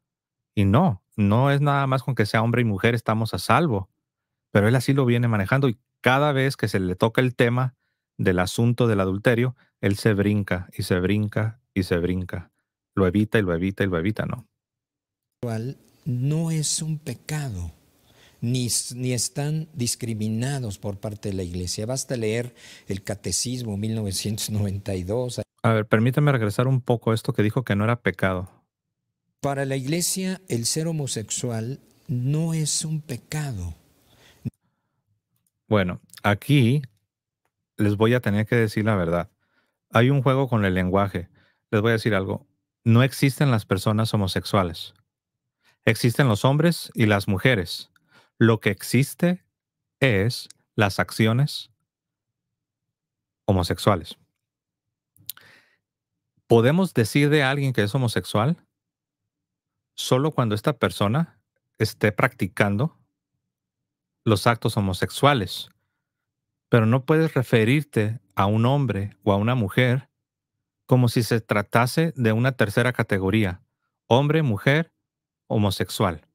Y no, no es nada más con que sea hombre y mujer estamos a salvo, pero él así lo viene manejando y cada vez que se le toca el tema del asunto del adulterio, él se brinca y se brinca y se brinca, lo evita y lo evita y lo evita, ¿no? No es un pecado. Ni, ni, están discriminados por parte de la iglesia. Basta leer el Catecismo 1992. A ver, permítame regresar un poco a esto que dijo que no era pecado. Para la iglesia, el ser homosexual no es un pecado. Bueno, aquí les voy a tener que decir la verdad. Hay un juego con el lenguaje. Les voy a decir algo. No existen las personas homosexuales. Existen los hombres y las mujeres. Lo que existe es las acciones homosexuales. ¿Podemos decir de alguien que es homosexual? solo cuando esta persona esté practicando los actos homosexuales. Pero no puedes referirte a un hombre o a una mujer como si se tratase de una tercera categoría, hombre, mujer, homosexual.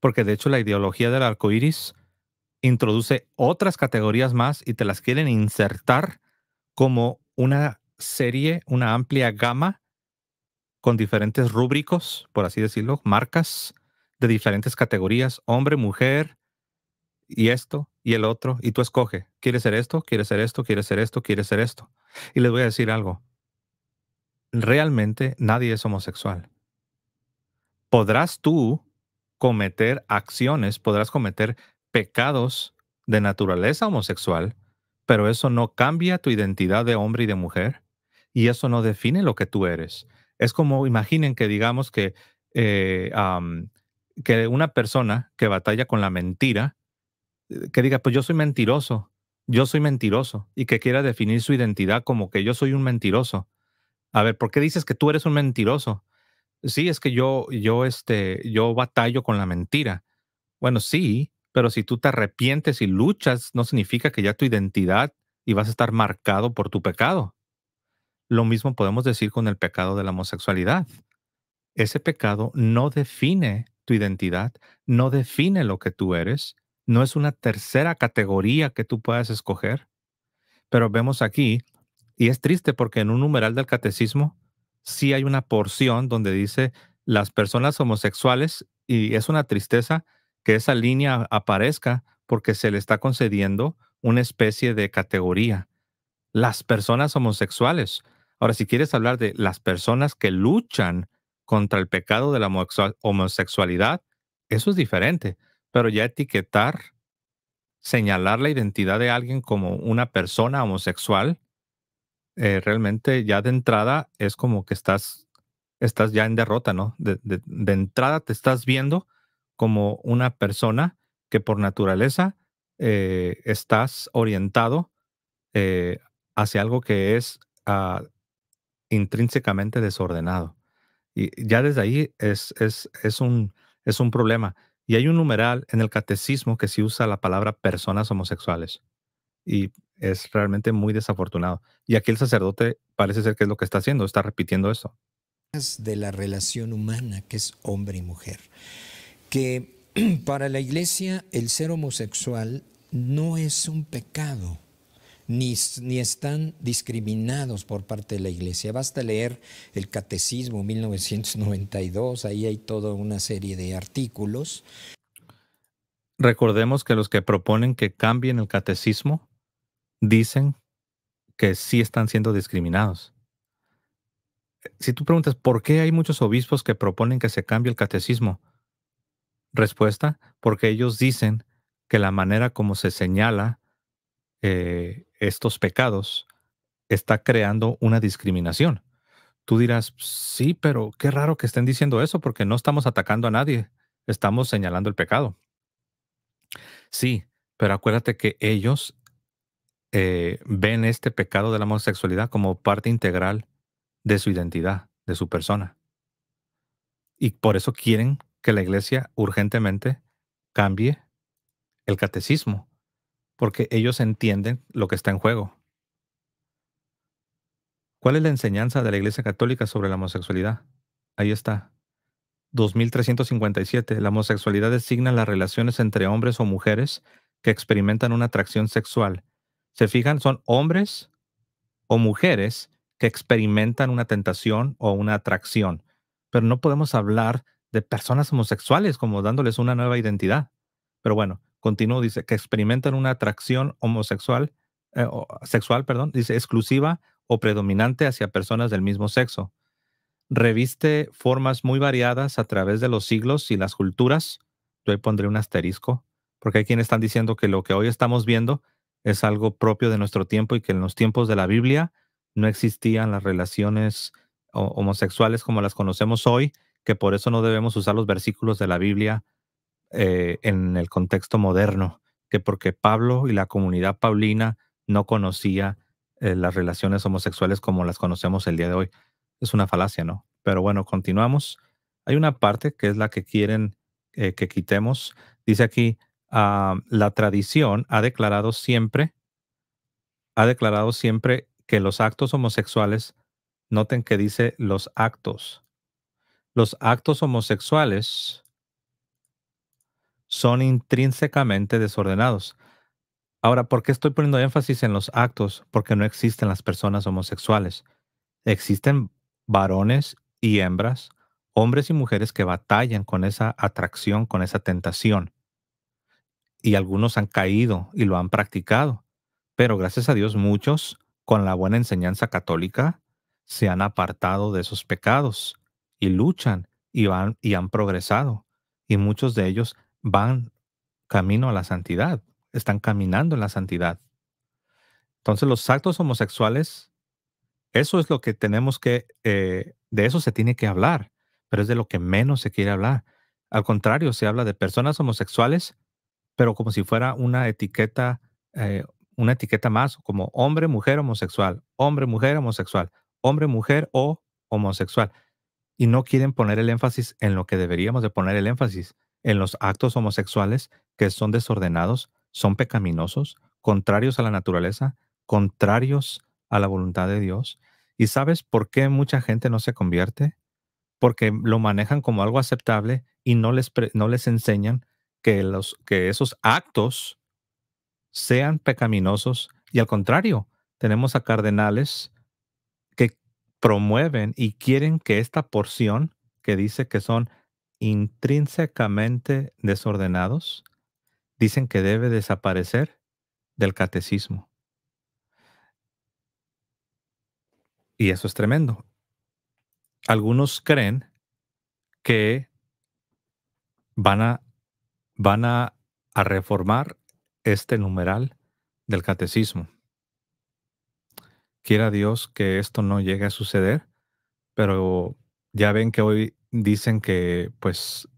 Porque de hecho la ideología del arco iris introduce otras categorías más y te las quieren insertar como una serie, una amplia gama con diferentes rúbricos, por así decirlo, marcas de diferentes categorías, hombre, mujer, y esto y el otro, y tú escoge, ¿quieres ser esto? ¿Quieres ser esto? ¿Quieres ser esto? ¿Quieres ser esto? Y les voy a decir algo, realmente nadie es homosexual. Podrás tú cometer acciones, podrás cometer pecados de naturaleza homosexual, pero eso no cambia tu identidad de hombre y de mujer, y eso no define lo que tú eres. Es como, imaginen que digamos que, eh, que una persona que batalla con la mentira, eh, que diga, pues yo soy mentiroso, yo soy mentiroso, y que quiera definir su identidad como que yo soy un mentiroso. A ver, ¿por qué dices que tú eres un mentiroso? Sí, es que yo, yo, este, yo batallo con la mentira. Bueno, sí, pero si tú te arrepientes y luchas, no significa que ya tu identidad y vas a estar marcado por tu pecado. Lo mismo podemos decir con el pecado de la homosexualidad. Ese pecado no define tu identidad, no define lo que tú eres, no es una tercera categoría que tú puedas escoger. Pero vemos aquí, y es triste porque en un numeral del catecismo sí hay una porción donde dice las personas homosexuales, y es una tristeza que esa línea aparezca porque se le está concediendo una especie de categoría. Las personas homosexuales, Ahora, si quieres hablar de las personas que luchan contra el pecado de la homosexualidad, eso es diferente, pero ya etiquetar, señalar la identidad de alguien como una persona homosexual, eh, realmente ya de entrada es como que estás, estás ya en derrota, ¿no? De, entrada te estás viendo como una persona que por naturaleza eh, estás orientado eh, hacia algo que es ah, intrínsecamente desordenado. Y ya desde ahí es, es, es, un, es un problema. Y hay un numeral en el catecismo que sí usa la palabra personas homosexuales. Y es realmente muy desafortunado. Y aquí el sacerdote parece ser que es lo que está haciendo, está repitiendo eso. De la relación humana que es hombre y mujer. Que para la iglesia el ser homosexual no es un pecado ni, están discriminados por parte de la Iglesia. Basta leer el Catecismo 1992, ahí hay toda una serie de artículos. Recordemos que los que proponen que cambien el Catecismo dicen que sí están siendo discriminados. Si tú preguntas, ¿por qué hay muchos obispos que proponen que se cambie el catecismo? Respuesta, porque ellos dicen que la manera como se señala eh, estos pecados está creando una discriminación. Tú dirás, sí, pero qué raro que estén diciendo eso porque no estamos atacando a nadie, estamos señalando el pecado. Sí, pero acuérdate que ellos eh, ven este pecado de la homosexualidad como parte integral de su identidad, de su persona. Y por eso quieren que la iglesia urgentemente cambie el catecismo porque ellos entienden lo que está en juego. ¿Cuál es la enseñanza de la Iglesia Católica sobre la homosexualidad? Ahí está. 2357. La homosexualidad designa las relaciones entre hombres o mujeres que experimentan una atracción sexual. ¿Se fijan? Son hombres o mujeres que experimentan una tentación o una atracción. Pero no podemos hablar de personas homosexuales como dándoles una nueva identidad. Pero bueno, continúa dice, que experimentan una atracción homosexual, eh, sexual, perdón, dice, exclusiva o predominante hacia personas del mismo sexo. Reviste formas muy variadas a través de los siglos y las culturas. Yo ahí pondré un asterisco, porque hay quienes están diciendo que lo que hoy estamos viendo es algo propio de nuestro tiempo y que en los tiempos de la Biblia no existían las relaciones homosexuales como las conocemos hoy, que por eso no debemos usar los versículos de la Biblia eh, en el contexto moderno, que porque Pablo y la comunidad paulina no conocía eh, las relaciones homosexuales como las conocemos el día de hoy. Es una falacia, ¿no? Pero bueno, continuamos. Hay una parte que es la que quieren eh, que quitemos. Dice aquí, ah, la tradición ha declarado siempre, ha declarado siempre que los actos homosexuales, noten que dice los actos, los actos homosexuales son intrínsecamente desordenados. Ahora, ¿por qué estoy poniendo énfasis en los actos? Porque no existen las personas homosexuales. Existen varones y hembras, hombres y mujeres que batallan con esa atracción, con esa tentación. Y algunos han caído y lo han practicado. Pero gracias a Dios muchos, con la buena enseñanza católica, se han apartado de esos pecados y luchan y, van, y han progresado. Y muchos de ellos van camino a la santidad, están caminando en la santidad. Entonces los actos homosexuales, eso es lo que tenemos que, eh, de eso se tiene que hablar, pero es de lo que menos se quiere hablar. Al contrario, se habla de personas homosexuales, pero como si fuera una etiqueta, eh, una etiqueta más, como hombre, mujer, homosexual, hombre, mujer, homosexual, hombre, mujer o homosexual. Y no quieren poner el énfasis en lo que deberíamos de poner el énfasis, en los actos homosexuales que son desordenados, son pecaminosos, contrarios a la naturaleza, contrarios a la voluntad de Dios. ¿Y sabes por qué mucha gente no se convierte? Porque lo manejan como algo aceptable y no les, no les enseñan que, los, que esos actos sean pecaminosos. Y al contrario, tenemos a cardenales que promueven y quieren que esta porción que dice que son intrínsecamente desordenados dicen que debe desaparecer del catecismo. Y eso es tremendo. Algunos creen que van a, van a, reformar este numeral del catecismo. Quiera Dios que esto no llegue a suceder, pero ya ven que hoy dicen que pues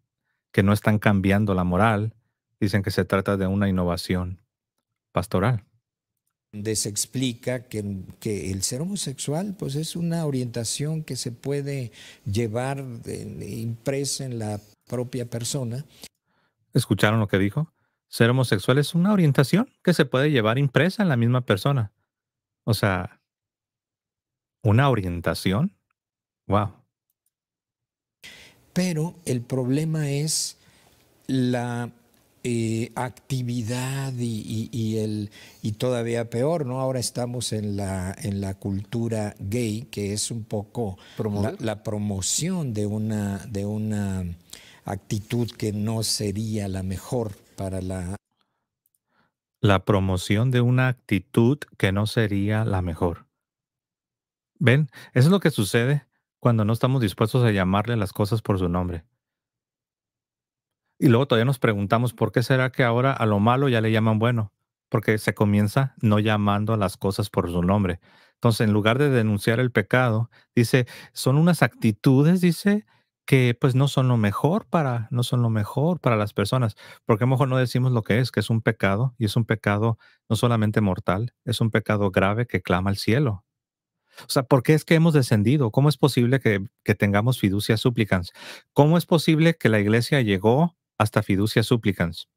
que no están cambiando la moral, dicen que se trata de una innovación pastoral. Donde se explica que, que, el ser homosexual pues es una orientación que se puede llevar impresa en la propia persona. ¿Escucharon lo que dijo? Ser homosexual es una orientación que se puede llevar impresa en la misma persona. O sea, una orientación. Wow. Pero el problema es la eh, actividad y, el, y todavía peor, ¿no? Ahora estamos en la, en la cultura gay, que es un poco la, promoción de una, de una actitud que no sería la mejor para la... La promoción de una actitud que no sería la mejor. ¿Ven? Eso es lo que sucede cuando no estamos dispuestos a llamarle las cosas por su nombre. Y luego todavía nos preguntamos por qué será que ahora a lo malo ya le llaman bueno, porque se comienza no llamando a las cosas por su nombre. Entonces, en lugar de denunciar el pecado, dice, son unas actitudes, dice, que pues no son lo mejor para no son lo mejor para las personas, porque a lo mejor no decimos lo que es, que es un pecado y es un pecado no solamente mortal, es un pecado grave que clama al cielo. O sea, ¿por qué es que hemos descendido? ¿Cómo es posible que, tengamos fiducia supplicans? ¿Cómo es posible que la iglesia llegó hasta fiducia supplicans?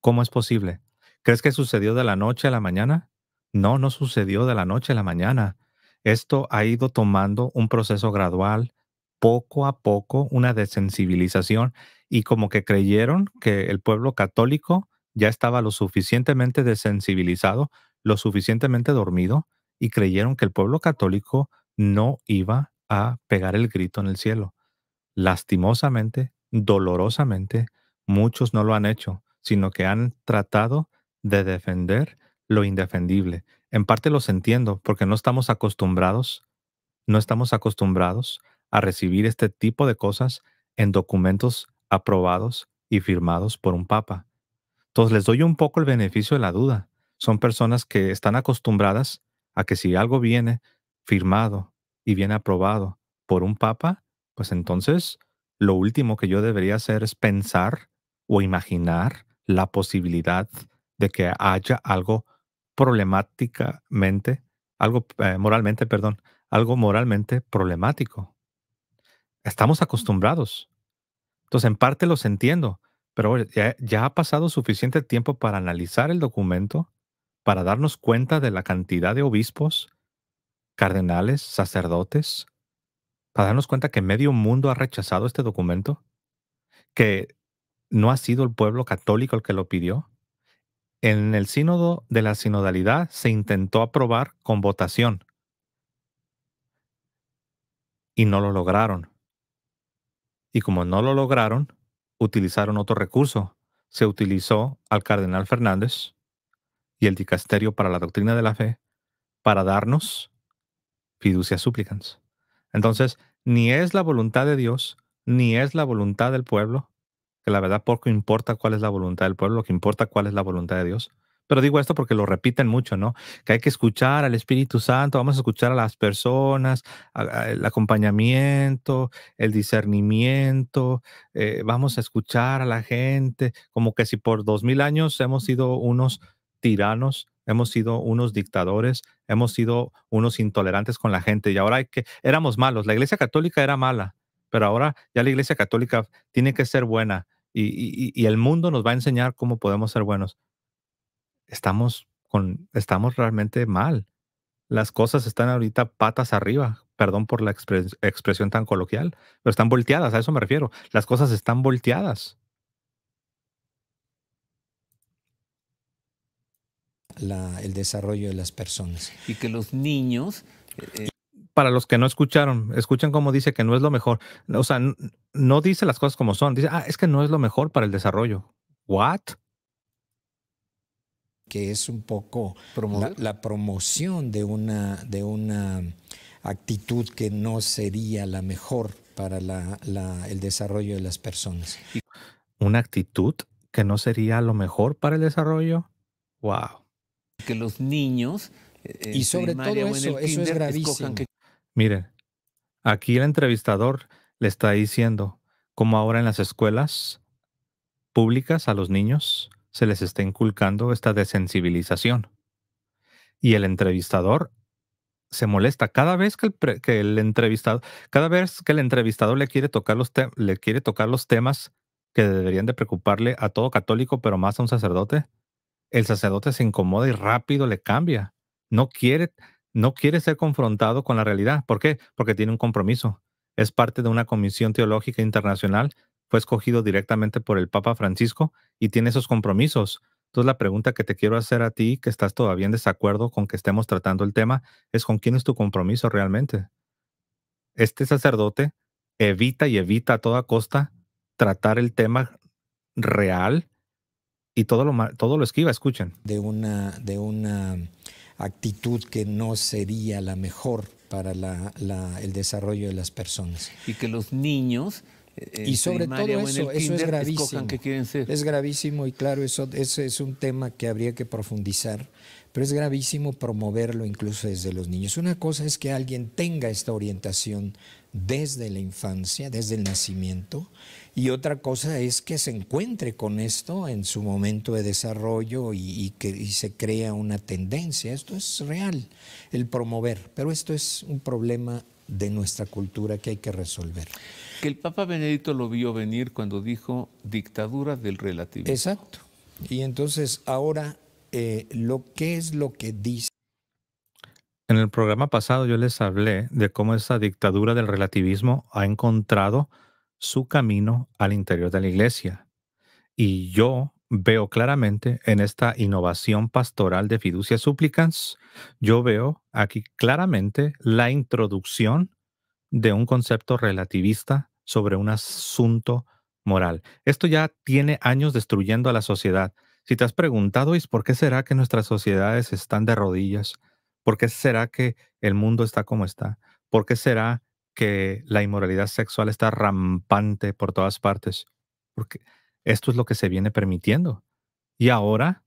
¿Cómo es posible? ¿Crees que sucedió de la noche a la mañana? No, no sucedió de la noche a la mañana. Esto ha ido tomando un proceso gradual, poco a poco, una desensibilización y como que creyeron que el pueblo católico ya estaba lo suficientemente desensibilizado, lo suficientemente dormido, y creyeron que el pueblo católico no iba a pegar el grito en el cielo. Lastimosamente, dolorosamente, muchos no lo han hecho, sino que han tratado de defender lo indefendible. En parte los entiendo porque no estamos acostumbrados, no estamos acostumbrados a recibir este tipo de cosas en documentos aprobados y firmados por un papa. Entonces les doy un poco el beneficio de la duda. Son personas que están acostumbradas a que si algo viene firmado y viene aprobado por un papa, pues entonces lo último que yo debería hacer es pensar o imaginar la posibilidad de que haya algo problemáticamente, algo eh, moralmente, perdón, algo moralmente problemático. Estamos acostumbrados. Entonces, en parte los entiendo, pero eh, ya ha pasado suficiente tiempo para analizar el documento, para darnos cuenta de la cantidad de obispos, cardenales, sacerdotes, para darnos cuenta que medio mundo ha rechazado este documento, que no ha sido el pueblo católico el que lo pidió. En el sínodo de la sinodalidad se intentó aprobar con votación y no lo lograron. Y como no lo lograron, utilizaron otro recurso. Se utilizó al cardenal Fernández y el dicasterio para la doctrina de la fe, para darnos fiducia supplicans Entonces, ni es la voluntad de Dios, ni es la voluntad del pueblo, que la verdad poco importa cuál es la voluntad del pueblo, lo que importa cuál es la voluntad de Dios. Pero digo esto porque lo repiten mucho, ¿no? Que hay que escuchar al Espíritu Santo, vamos a escuchar a las personas, el acompañamiento, el discernimiento, eh, vamos a escuchar a la gente, como que si por dos mil años hemos sido unos tiranos, hemos sido unos dictadores, hemos sido unos intolerantes con la gente y ahora hay que, éramos malos, la Iglesia Católica era mala, pero ahora ya la Iglesia Católica tiene que ser buena y, el mundo nos va a enseñar cómo podemos ser buenos. Estamos, con, estamos realmente mal. Las cosas están ahorita patas arriba, perdón por la expresión tan coloquial, pero están volteadas, a eso me refiero. Las cosas están volteadas. el desarrollo de las personas. Y que los niños... Eh, eh, para los que no escucharon, escuchen cómo dice que no es lo mejor. O sea, no dice las cosas como son. Dice, ah, es que no es lo mejor para el desarrollo. ¿What? Que es un poco la, promoción de una, de una actitud que no sería la mejor para el desarrollo de las personas. Una actitud que no sería lo mejor para el desarrollo. Wow que los niños... Eh, y sobre todo eso, eso es gravísimo. Que... Miren, aquí el entrevistador le está diciendo cómo ahora en las escuelas públicas a los niños se les está inculcando esta desensibilización. Y el entrevistador se molesta cada vez que el, entrevistado, cada vez que el entrevistador le quiere, tocar los le quiere tocar los temas que deberían de preocuparle a todo católico, pero más a un sacerdote, el sacerdote se incomoda y rápido le cambia. No quiere, no quiere ser confrontado con la realidad. ¿Por qué? Porque tiene un compromiso. Es parte de una comisión teológica internacional, fue escogido directamente por el Papa Francisco y tiene esos compromisos. Entonces la pregunta que te quiero hacer a ti, que estás todavía en desacuerdo con que estemos tratando el tema, es con quién es tu compromiso realmente. Este sacerdote evita y evita a toda costa tratar el tema real y todo lo, todo lo esquiva, escuchen. De una, de una actitud que no sería la mejor para el desarrollo de las personas. Y que los niños... Eh, y sobre todo eso, eso es gravísimo. Es gravísimo y claro, eso, eso es un tema que habría que profundizar, pero es gravísimo promoverlo incluso desde los niños. Una cosa es que alguien tenga esta orientación desde la infancia, desde el nacimiento, y otra cosa es que se encuentre con esto en su momento de desarrollo y, que se crea una tendencia. Esto es real, el promover, pero esto es un problema de nuestra cultura que hay que resolver. Que el Papa Benedicto lo vio venir cuando dijo dictadura del relativismo. Exacto. Y entonces ahora eh, lo que es lo que dice en el programa pasado yo les hablé de cómo esa dictadura del relativismo ha encontrado su camino al interior de la iglesia. Y yo veo claramente en esta innovación pastoral de fiducia supplicans, yo veo aquí claramente la introducción de un concepto relativista sobre un asunto moral. Esto ya tiene años destruyendo a la sociedad. Si te has preguntado, por qué será que nuestras sociedades están de rodillas? ¿Por qué será que el mundo está como está? ¿Por qué será que la inmoralidad sexual está rampante por todas partes? Porque esto es lo que se viene permitiendo. Y ahora,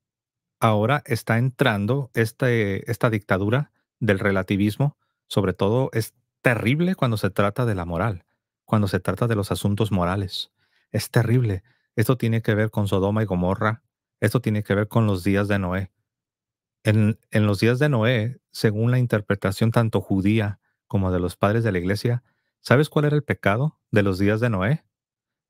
ahora está entrando este, esta dictadura del relativismo, sobre todo es terrible cuando se trata de la moral, cuando se trata de los asuntos morales. Es terrible. Esto tiene que ver con Sodoma y Gomorra, esto tiene que ver con los días de Noé, en, los días de Noé, según la interpretación tanto judía como de los padres de la iglesia, ¿sabes cuál era el pecado de los días de Noé?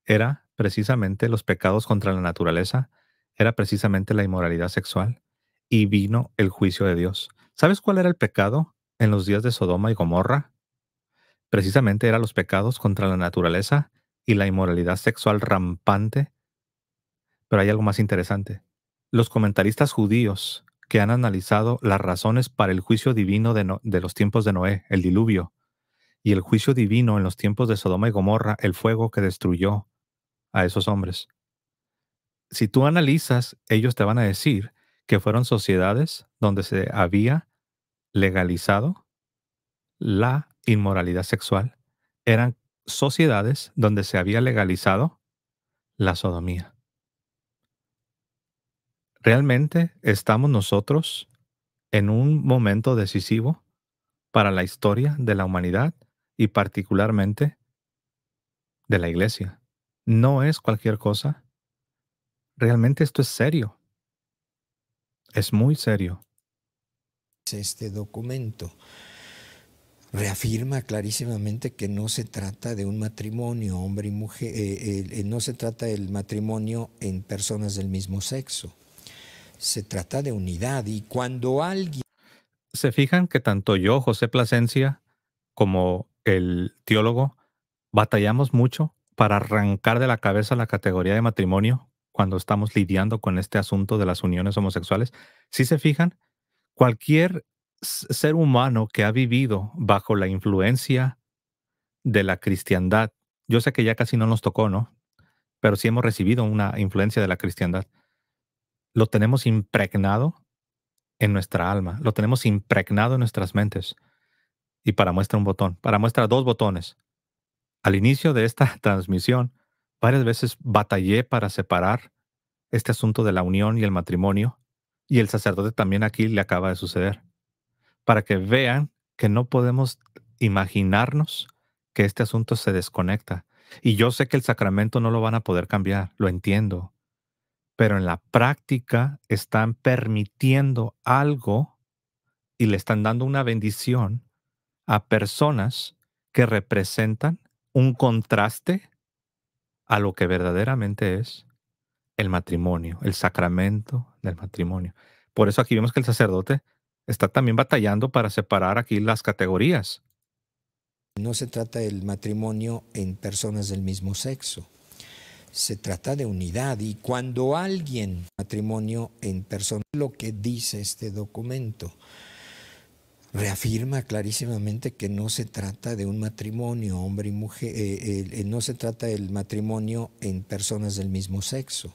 Era precisamente los pecados contra la naturaleza, era precisamente la inmoralidad sexual y vino el juicio de Dios. ¿Sabes cuál era el pecado en los días de Sodoma y Gomorra? Precisamente eran los pecados contra la naturaleza y la inmoralidad sexual rampante. Pero hay algo más interesante. Los comentaristas judíos que han analizado las razones para el juicio divino de, los tiempos de Noé, el diluvio, y el juicio divino en los tiempos de Sodoma y Gomorra, el fuego que destruyó a esos hombres. Si tú analizas, ellos te van a decir que fueron sociedades donde se había legalizado la inmoralidad sexual. Eran sociedades donde se había legalizado la sodomía. ¿realmente estamos nosotros en un momento decisivo para la historia de la humanidad y particularmente de la iglesia? No es cualquier cosa. Realmente esto es serio. Es muy serio. Este documento reafirma clarísimamente que no se trata de un matrimonio hombre y mujer, eh, eh, eh, no se trata del matrimonio en personas del mismo sexo. Se trata de unidad y cuando alguien... Se fijan que tanto yo, José Plasencia, como el teólogo, batallamos mucho para arrancar de la cabeza la categoría de matrimonio cuando estamos lidiando con este asunto de las uniones homosexuales. Si se fijan, cualquier ser humano que ha vivido bajo la influencia de la cristiandad, yo sé que ya casi no nos tocó, ¿no? Pero sí hemos recibido una influencia de la cristiandad lo tenemos impregnado en nuestra alma, lo tenemos impregnado en nuestras mentes. Y para muestra un botón, para muestra dos botones. Al inicio de esta transmisión, varias veces batallé para separar este asunto de la unión y el matrimonio, y el sacerdote también aquí le acaba de suceder, para que vean que no podemos imaginarnos que este asunto se desconecta. Y yo sé que el sacramento no lo van a poder cambiar, lo entiendo, pero en la práctica están permitiendo algo y le están dando una bendición a personas que representan un contraste a lo que verdaderamente es el matrimonio, el sacramento del matrimonio. Por eso aquí vemos que el sacerdote está también batallando para separar aquí las categorías. No se trata del matrimonio en personas del mismo sexo se trata de unidad y cuando alguien matrimonio en persona, lo que dice este documento, reafirma clarísimamente que no se trata de un matrimonio hombre y mujer, eh, eh, no se trata del matrimonio en personas del mismo sexo,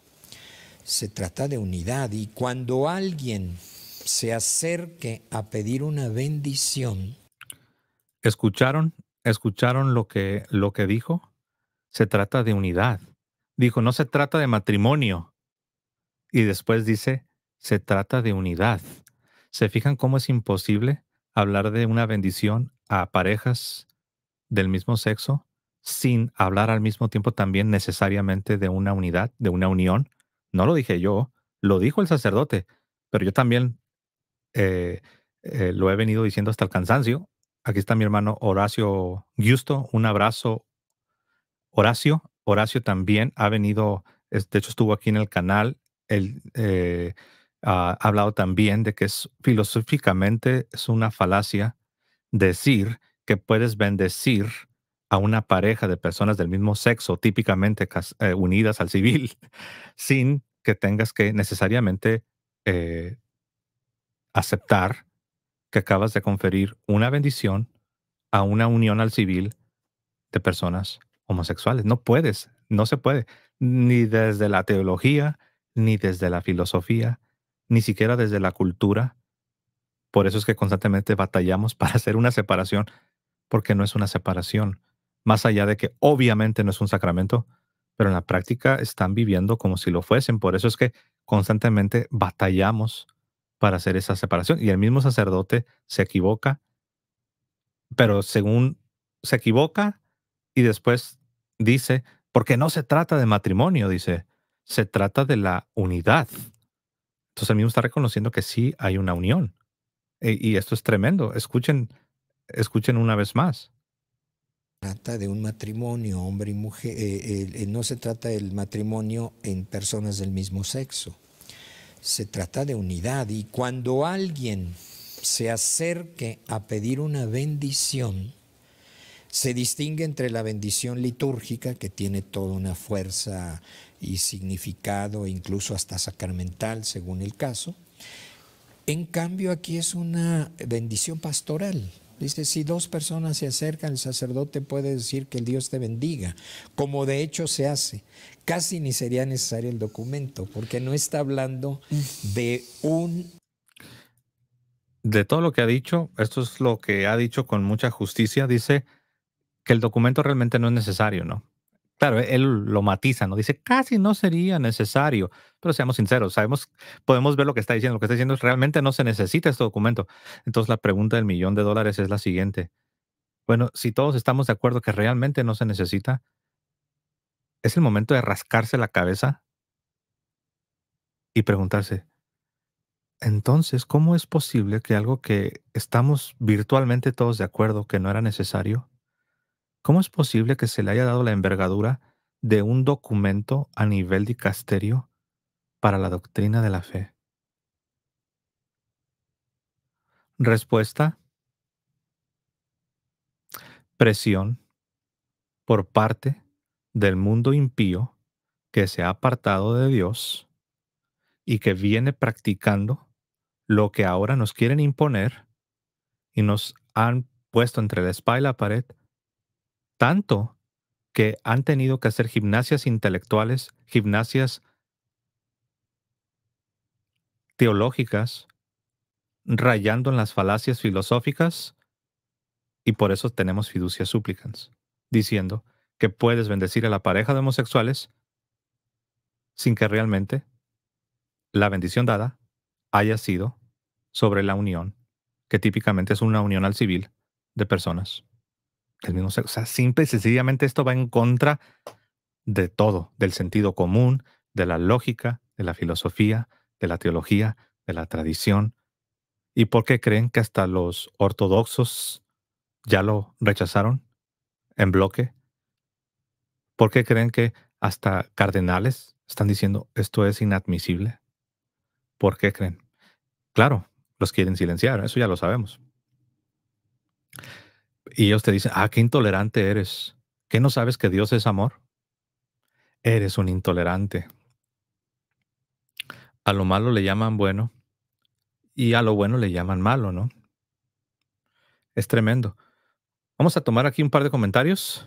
se trata de unidad y cuando alguien se acerque a pedir una bendición. ¿Escucharon? ¿Escucharon lo que, lo que dijo? Se trata de unidad dijo, no se trata de matrimonio. Y después dice, se trata de unidad. ¿Se fijan cómo es imposible hablar de una bendición a parejas del mismo sexo sin hablar al mismo tiempo también necesariamente de una unidad, de una unión? No lo dije yo, lo dijo el sacerdote, pero yo también eh, eh, lo he venido diciendo hasta el cansancio. Aquí está mi hermano Horacio Giusto. Un abrazo, Horacio. Horacio también ha venido, de hecho estuvo aquí en el canal, él eh, ha hablado también de que es, filosóficamente es una falacia decir que puedes bendecir a una pareja de personas del mismo sexo, típicamente eh, unidas al civil, sin que tengas que necesariamente eh, aceptar que acabas de conferir una bendición a una unión al civil de personas homosexuales. No puedes, no se puede, ni desde la teología, ni desde la filosofía, ni siquiera desde la cultura. Por eso es que constantemente batallamos para hacer una separación, porque no es una separación. Más allá de que obviamente no es un sacramento, pero en la práctica están viviendo como si lo fuesen. Por eso es que constantemente batallamos para hacer esa separación. Y el mismo sacerdote se equivoca, pero según se equivoca, y después dice, porque no se trata de matrimonio, dice, se trata de la unidad. Entonces el mismo está reconociendo que sí hay una unión. E, y esto es tremendo. Escuchen, escuchen una vez más. Trata de un matrimonio, hombre y mujer. Eh, no se trata del matrimonio en personas del mismo sexo. Se trata de unidad. Y cuando alguien se acerque a pedir una bendición, se distingue entre la bendición litúrgica, que tiene toda una fuerza y significado, e incluso hasta sacramental, según el caso. En cambio, aquí es una bendición pastoral. Dice, si dos personas se acercan, el sacerdote puede decir que el Dios te bendiga, como de hecho se hace. Casi ni sería necesario el documento, porque no está hablando de un... De todo lo que ha dicho, esto es lo que ha dicho con mucha justicia, dice, que el documento realmente no es necesario, ¿no? Claro, él lo matiza, ¿no? Dice, casi no sería necesario, pero seamos sinceros, sabemos, podemos ver lo que está diciendo. Lo que está diciendo es, realmente no se necesita este documento. Entonces, la pregunta del millón de dólares es la siguiente. Bueno, si todos estamos de acuerdo que realmente no se necesita, ¿es el momento de rascarse la cabeza y preguntarse, entonces, ¿cómo es posible que algo que estamos virtualmente todos de acuerdo que no era necesario, ¿Cómo es posible que se le haya dado la envergadura de un documento a nivel dicasterio para la doctrina de la fe? Respuesta. Presión por parte del mundo impío que se ha apartado de Dios y que viene practicando lo que ahora nos quieren imponer y nos han puesto entre la espalda y la pared tanto que han tenido que hacer gimnasias intelectuales, gimnasias teológicas, rayando en las falacias filosóficas, y por eso tenemos fiducia súplicas, diciendo que puedes bendecir a la pareja de homosexuales sin que realmente la bendición dada haya sido sobre la unión, que típicamente es una unión al civil de personas. O sea, simple y sencillamente esto va en contra de todo, del sentido común, de la lógica, de la filosofía, de la teología, de la tradición. ¿Y por qué creen que hasta los ortodoxos ya lo rechazaron en bloque? ¿Por qué creen que hasta cardenales están diciendo esto es inadmisible? ¿Por qué creen? Claro, los quieren silenciar, eso ya lo sabemos. Y ellos te dicen, ah, qué intolerante eres. ¿Qué no sabes que Dios es amor? Eres un intolerante. A lo malo le llaman bueno y a lo bueno le llaman malo, ¿no? Es tremendo. Vamos a tomar aquí un par de comentarios.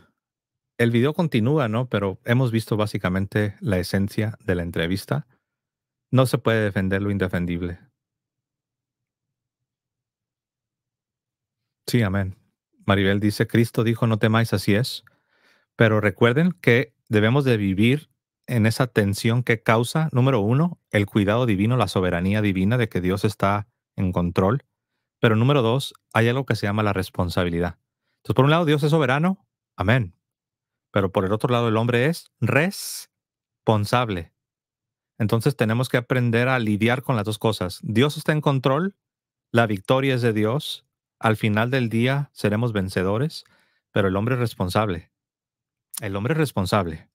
El video continúa, ¿no? Pero hemos visto básicamente la esencia de la entrevista. No se puede defender lo indefendible. Sí, amén. Maribel dice, Cristo dijo, no temáis, así es. Pero recuerden que debemos de vivir en esa tensión que causa, número uno, el cuidado divino, la soberanía divina de que Dios está en control. Pero número dos, hay algo que se llama la responsabilidad. Entonces, por un lado, Dios es soberano, amén. Pero por el otro lado, el hombre es responsable. Entonces tenemos que aprender a lidiar con las dos cosas. Dios está en control, la victoria es de Dios, al final del día seremos vencedores, pero el hombre es responsable. El hombre es responsable.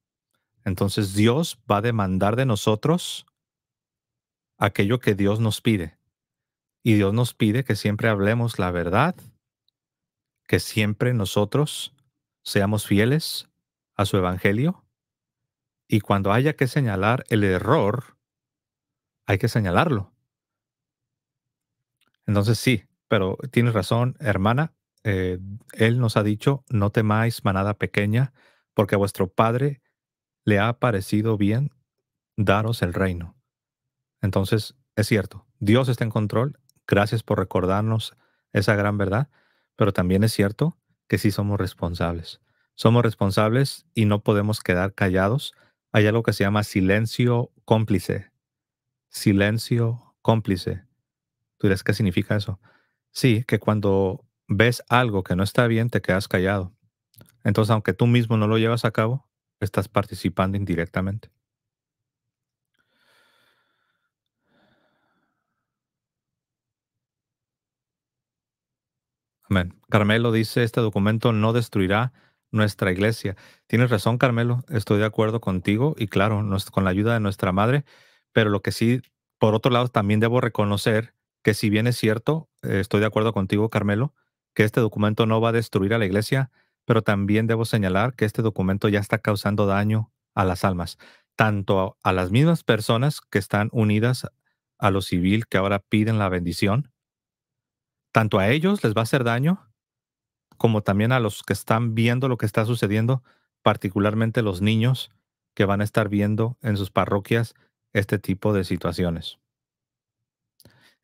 Entonces Dios va a demandar de nosotros aquello que Dios nos pide. Y Dios nos pide que siempre hablemos la verdad, que siempre nosotros seamos fieles a su evangelio. Y cuando haya que señalar el error, hay que señalarlo. Entonces sí, pero tienes razón, hermana. Eh, él nos ha dicho, no temáis manada pequeña, porque a vuestro Padre le ha parecido bien daros el reino. Entonces, es cierto, Dios está en control. Gracias por recordarnos esa gran verdad, pero también es cierto que sí somos responsables. Somos responsables y no podemos quedar callados. Hay algo que se llama silencio cómplice. Silencio cómplice. ¿Tú dirás qué significa eso? Sí, que cuando ves algo que no está bien, te quedas callado. Entonces, aunque tú mismo no lo llevas a cabo, estás participando indirectamente. Amén. Carmelo dice, este documento no destruirá nuestra iglesia. Tienes razón, Carmelo, estoy de acuerdo contigo y claro, con la ayuda de nuestra madre, pero lo que sí, por otro lado, también debo reconocer que si bien es cierto, eh, estoy de acuerdo contigo, Carmelo, que este documento no va a destruir a la iglesia, pero también debo señalar que este documento ya está causando daño a las almas, tanto a, las mismas personas que están unidas a lo civil que ahora piden la bendición, tanto a ellos les va a hacer daño, como también a los que están viendo lo que está sucediendo, particularmente los niños que van a estar viendo en sus parroquias este tipo de situaciones.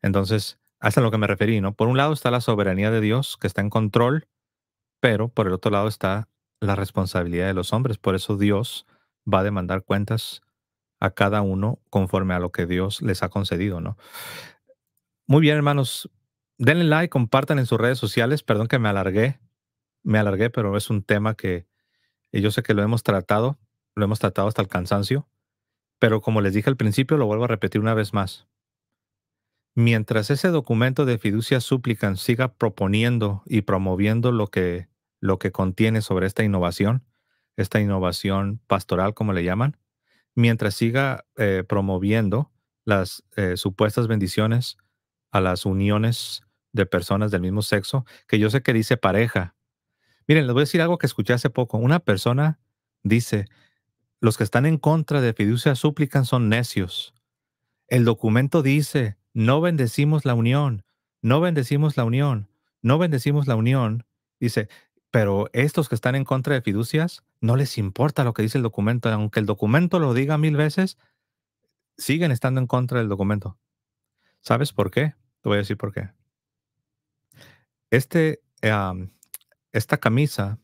Entonces, hasta lo que me referí, ¿no? Por un lado está la soberanía de Dios, que está en control, pero por el otro lado está la responsabilidad de los hombres. Por eso Dios va a demandar cuentas a cada uno conforme a lo que Dios les ha concedido, ¿no? Muy bien, hermanos. Denle like, compartan en sus redes sociales. Perdón que me alargué, me alargué, pero es un tema que yo sé que lo hemos tratado, lo hemos tratado hasta el cansancio, pero como les dije al principio, lo vuelvo a repetir una vez más mientras ese documento de fiducia súplican siga proponiendo y promoviendo lo que, lo que contiene sobre esta innovación, esta innovación pastoral, como le llaman, mientras siga eh, promoviendo las eh, supuestas bendiciones a las uniones de personas del mismo sexo, que yo sé que dice pareja. Miren, les voy a decir algo que escuché hace poco. Una persona dice, los que están en contra de fiducia súplican son necios. El documento dice, no bendecimos la unión, no bendecimos la unión, no bendecimos la unión. Dice, pero estos que están en contra de fiducias, no les importa lo que dice el documento, aunque el documento lo diga mil veces, siguen estando en contra del documento. ¿Sabes por qué? Te voy a decir por qué. Este, esta camisa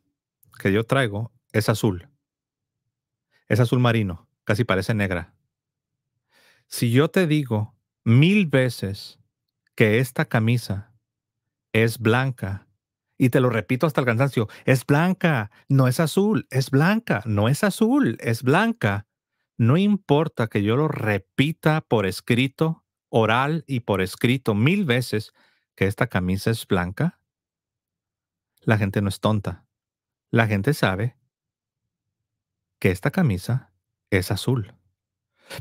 que yo traigo es azul. Es azul marino, casi parece negra. Si yo te digo mil veces que esta camisa es blanca. Y te lo repito hasta el cansancio, es blanca, no es azul, es blanca, no es azul, es blanca. No importa que yo lo repita por escrito, oral y por escrito mil veces que esta camisa es blanca. La gente no es tonta. La gente sabe que esta camisa es azul.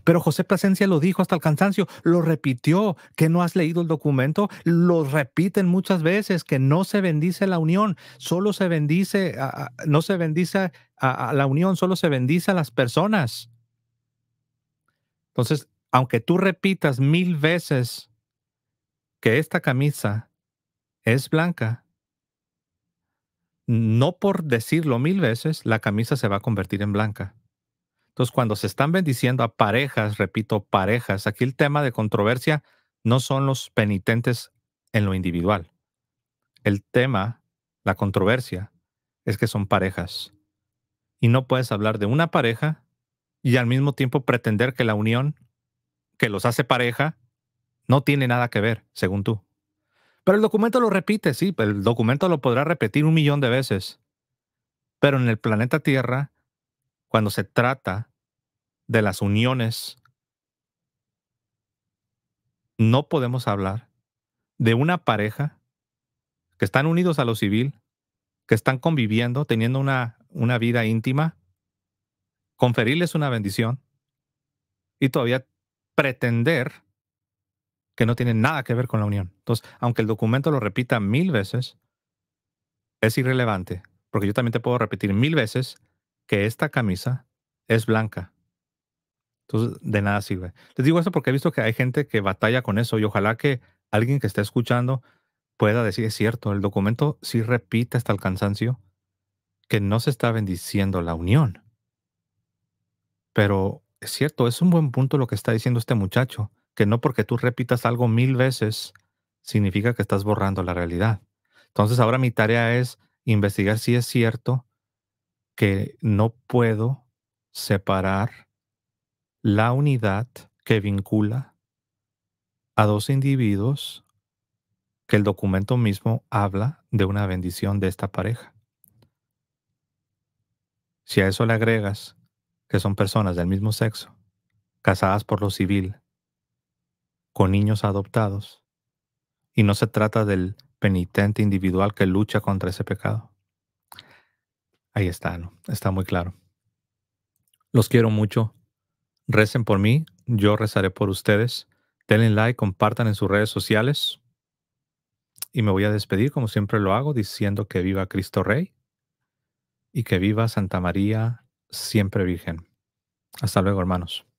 Pero José Plasencia lo dijo hasta el cansancio, lo repitió, que no has leído el documento, lo repiten muchas veces, que no se bendice la unión, solo se bendice, no se bendice a, la unión, solo se bendice a las personas. Entonces, aunque tú repitas mil veces que esta camisa es blanca, no por decirlo mil veces, la camisa se va a convertir en blanca. Entonces, cuando se están bendiciendo a parejas, repito, parejas, aquí el tema de controversia no son los penitentes en lo individual. El tema, la controversia, es que son parejas. Y no puedes hablar de una pareja y al mismo tiempo pretender que la unión que los hace pareja no tiene nada que ver, según tú. Pero el documento lo repite, sí, el documento lo podrá repetir un millón de veces. Pero en el planeta Tierra cuando se trata de las uniones, no podemos hablar de una pareja que están unidos a lo civil, que están conviviendo, teniendo una, una vida íntima, conferirles una bendición y todavía pretender que no tiene nada que ver con la unión. Entonces, aunque el documento lo repita mil veces, es irrelevante, porque yo también te puedo repetir mil veces que esta camisa es blanca. Entonces, de nada sirve. Les digo eso porque he visto que hay gente que batalla con eso y ojalá que alguien que esté escuchando pueda decir, es cierto, el documento sí repite hasta el cansancio que no se está bendiciendo la unión. Pero es cierto, es un buen punto lo que está diciendo este muchacho, que no porque tú repitas algo mil veces significa que estás borrando la realidad. Entonces ahora mi tarea es investigar si es cierto que no puedo separar la unidad que vincula a dos individuos que el documento mismo habla de una bendición de esta pareja. Si a eso le agregas que son personas del mismo sexo, casadas por lo civil, con niños adoptados, y no se trata del penitente individual que lucha contra ese pecado. Ahí está, Está muy claro. Los quiero mucho. Recen por mí, yo rezaré por ustedes. Denle like, compartan en sus redes sociales. Y me voy a despedir, como siempre lo hago, diciendo que viva Cristo Rey y que viva Santa María, siempre Virgen. Hasta luego, hermanos.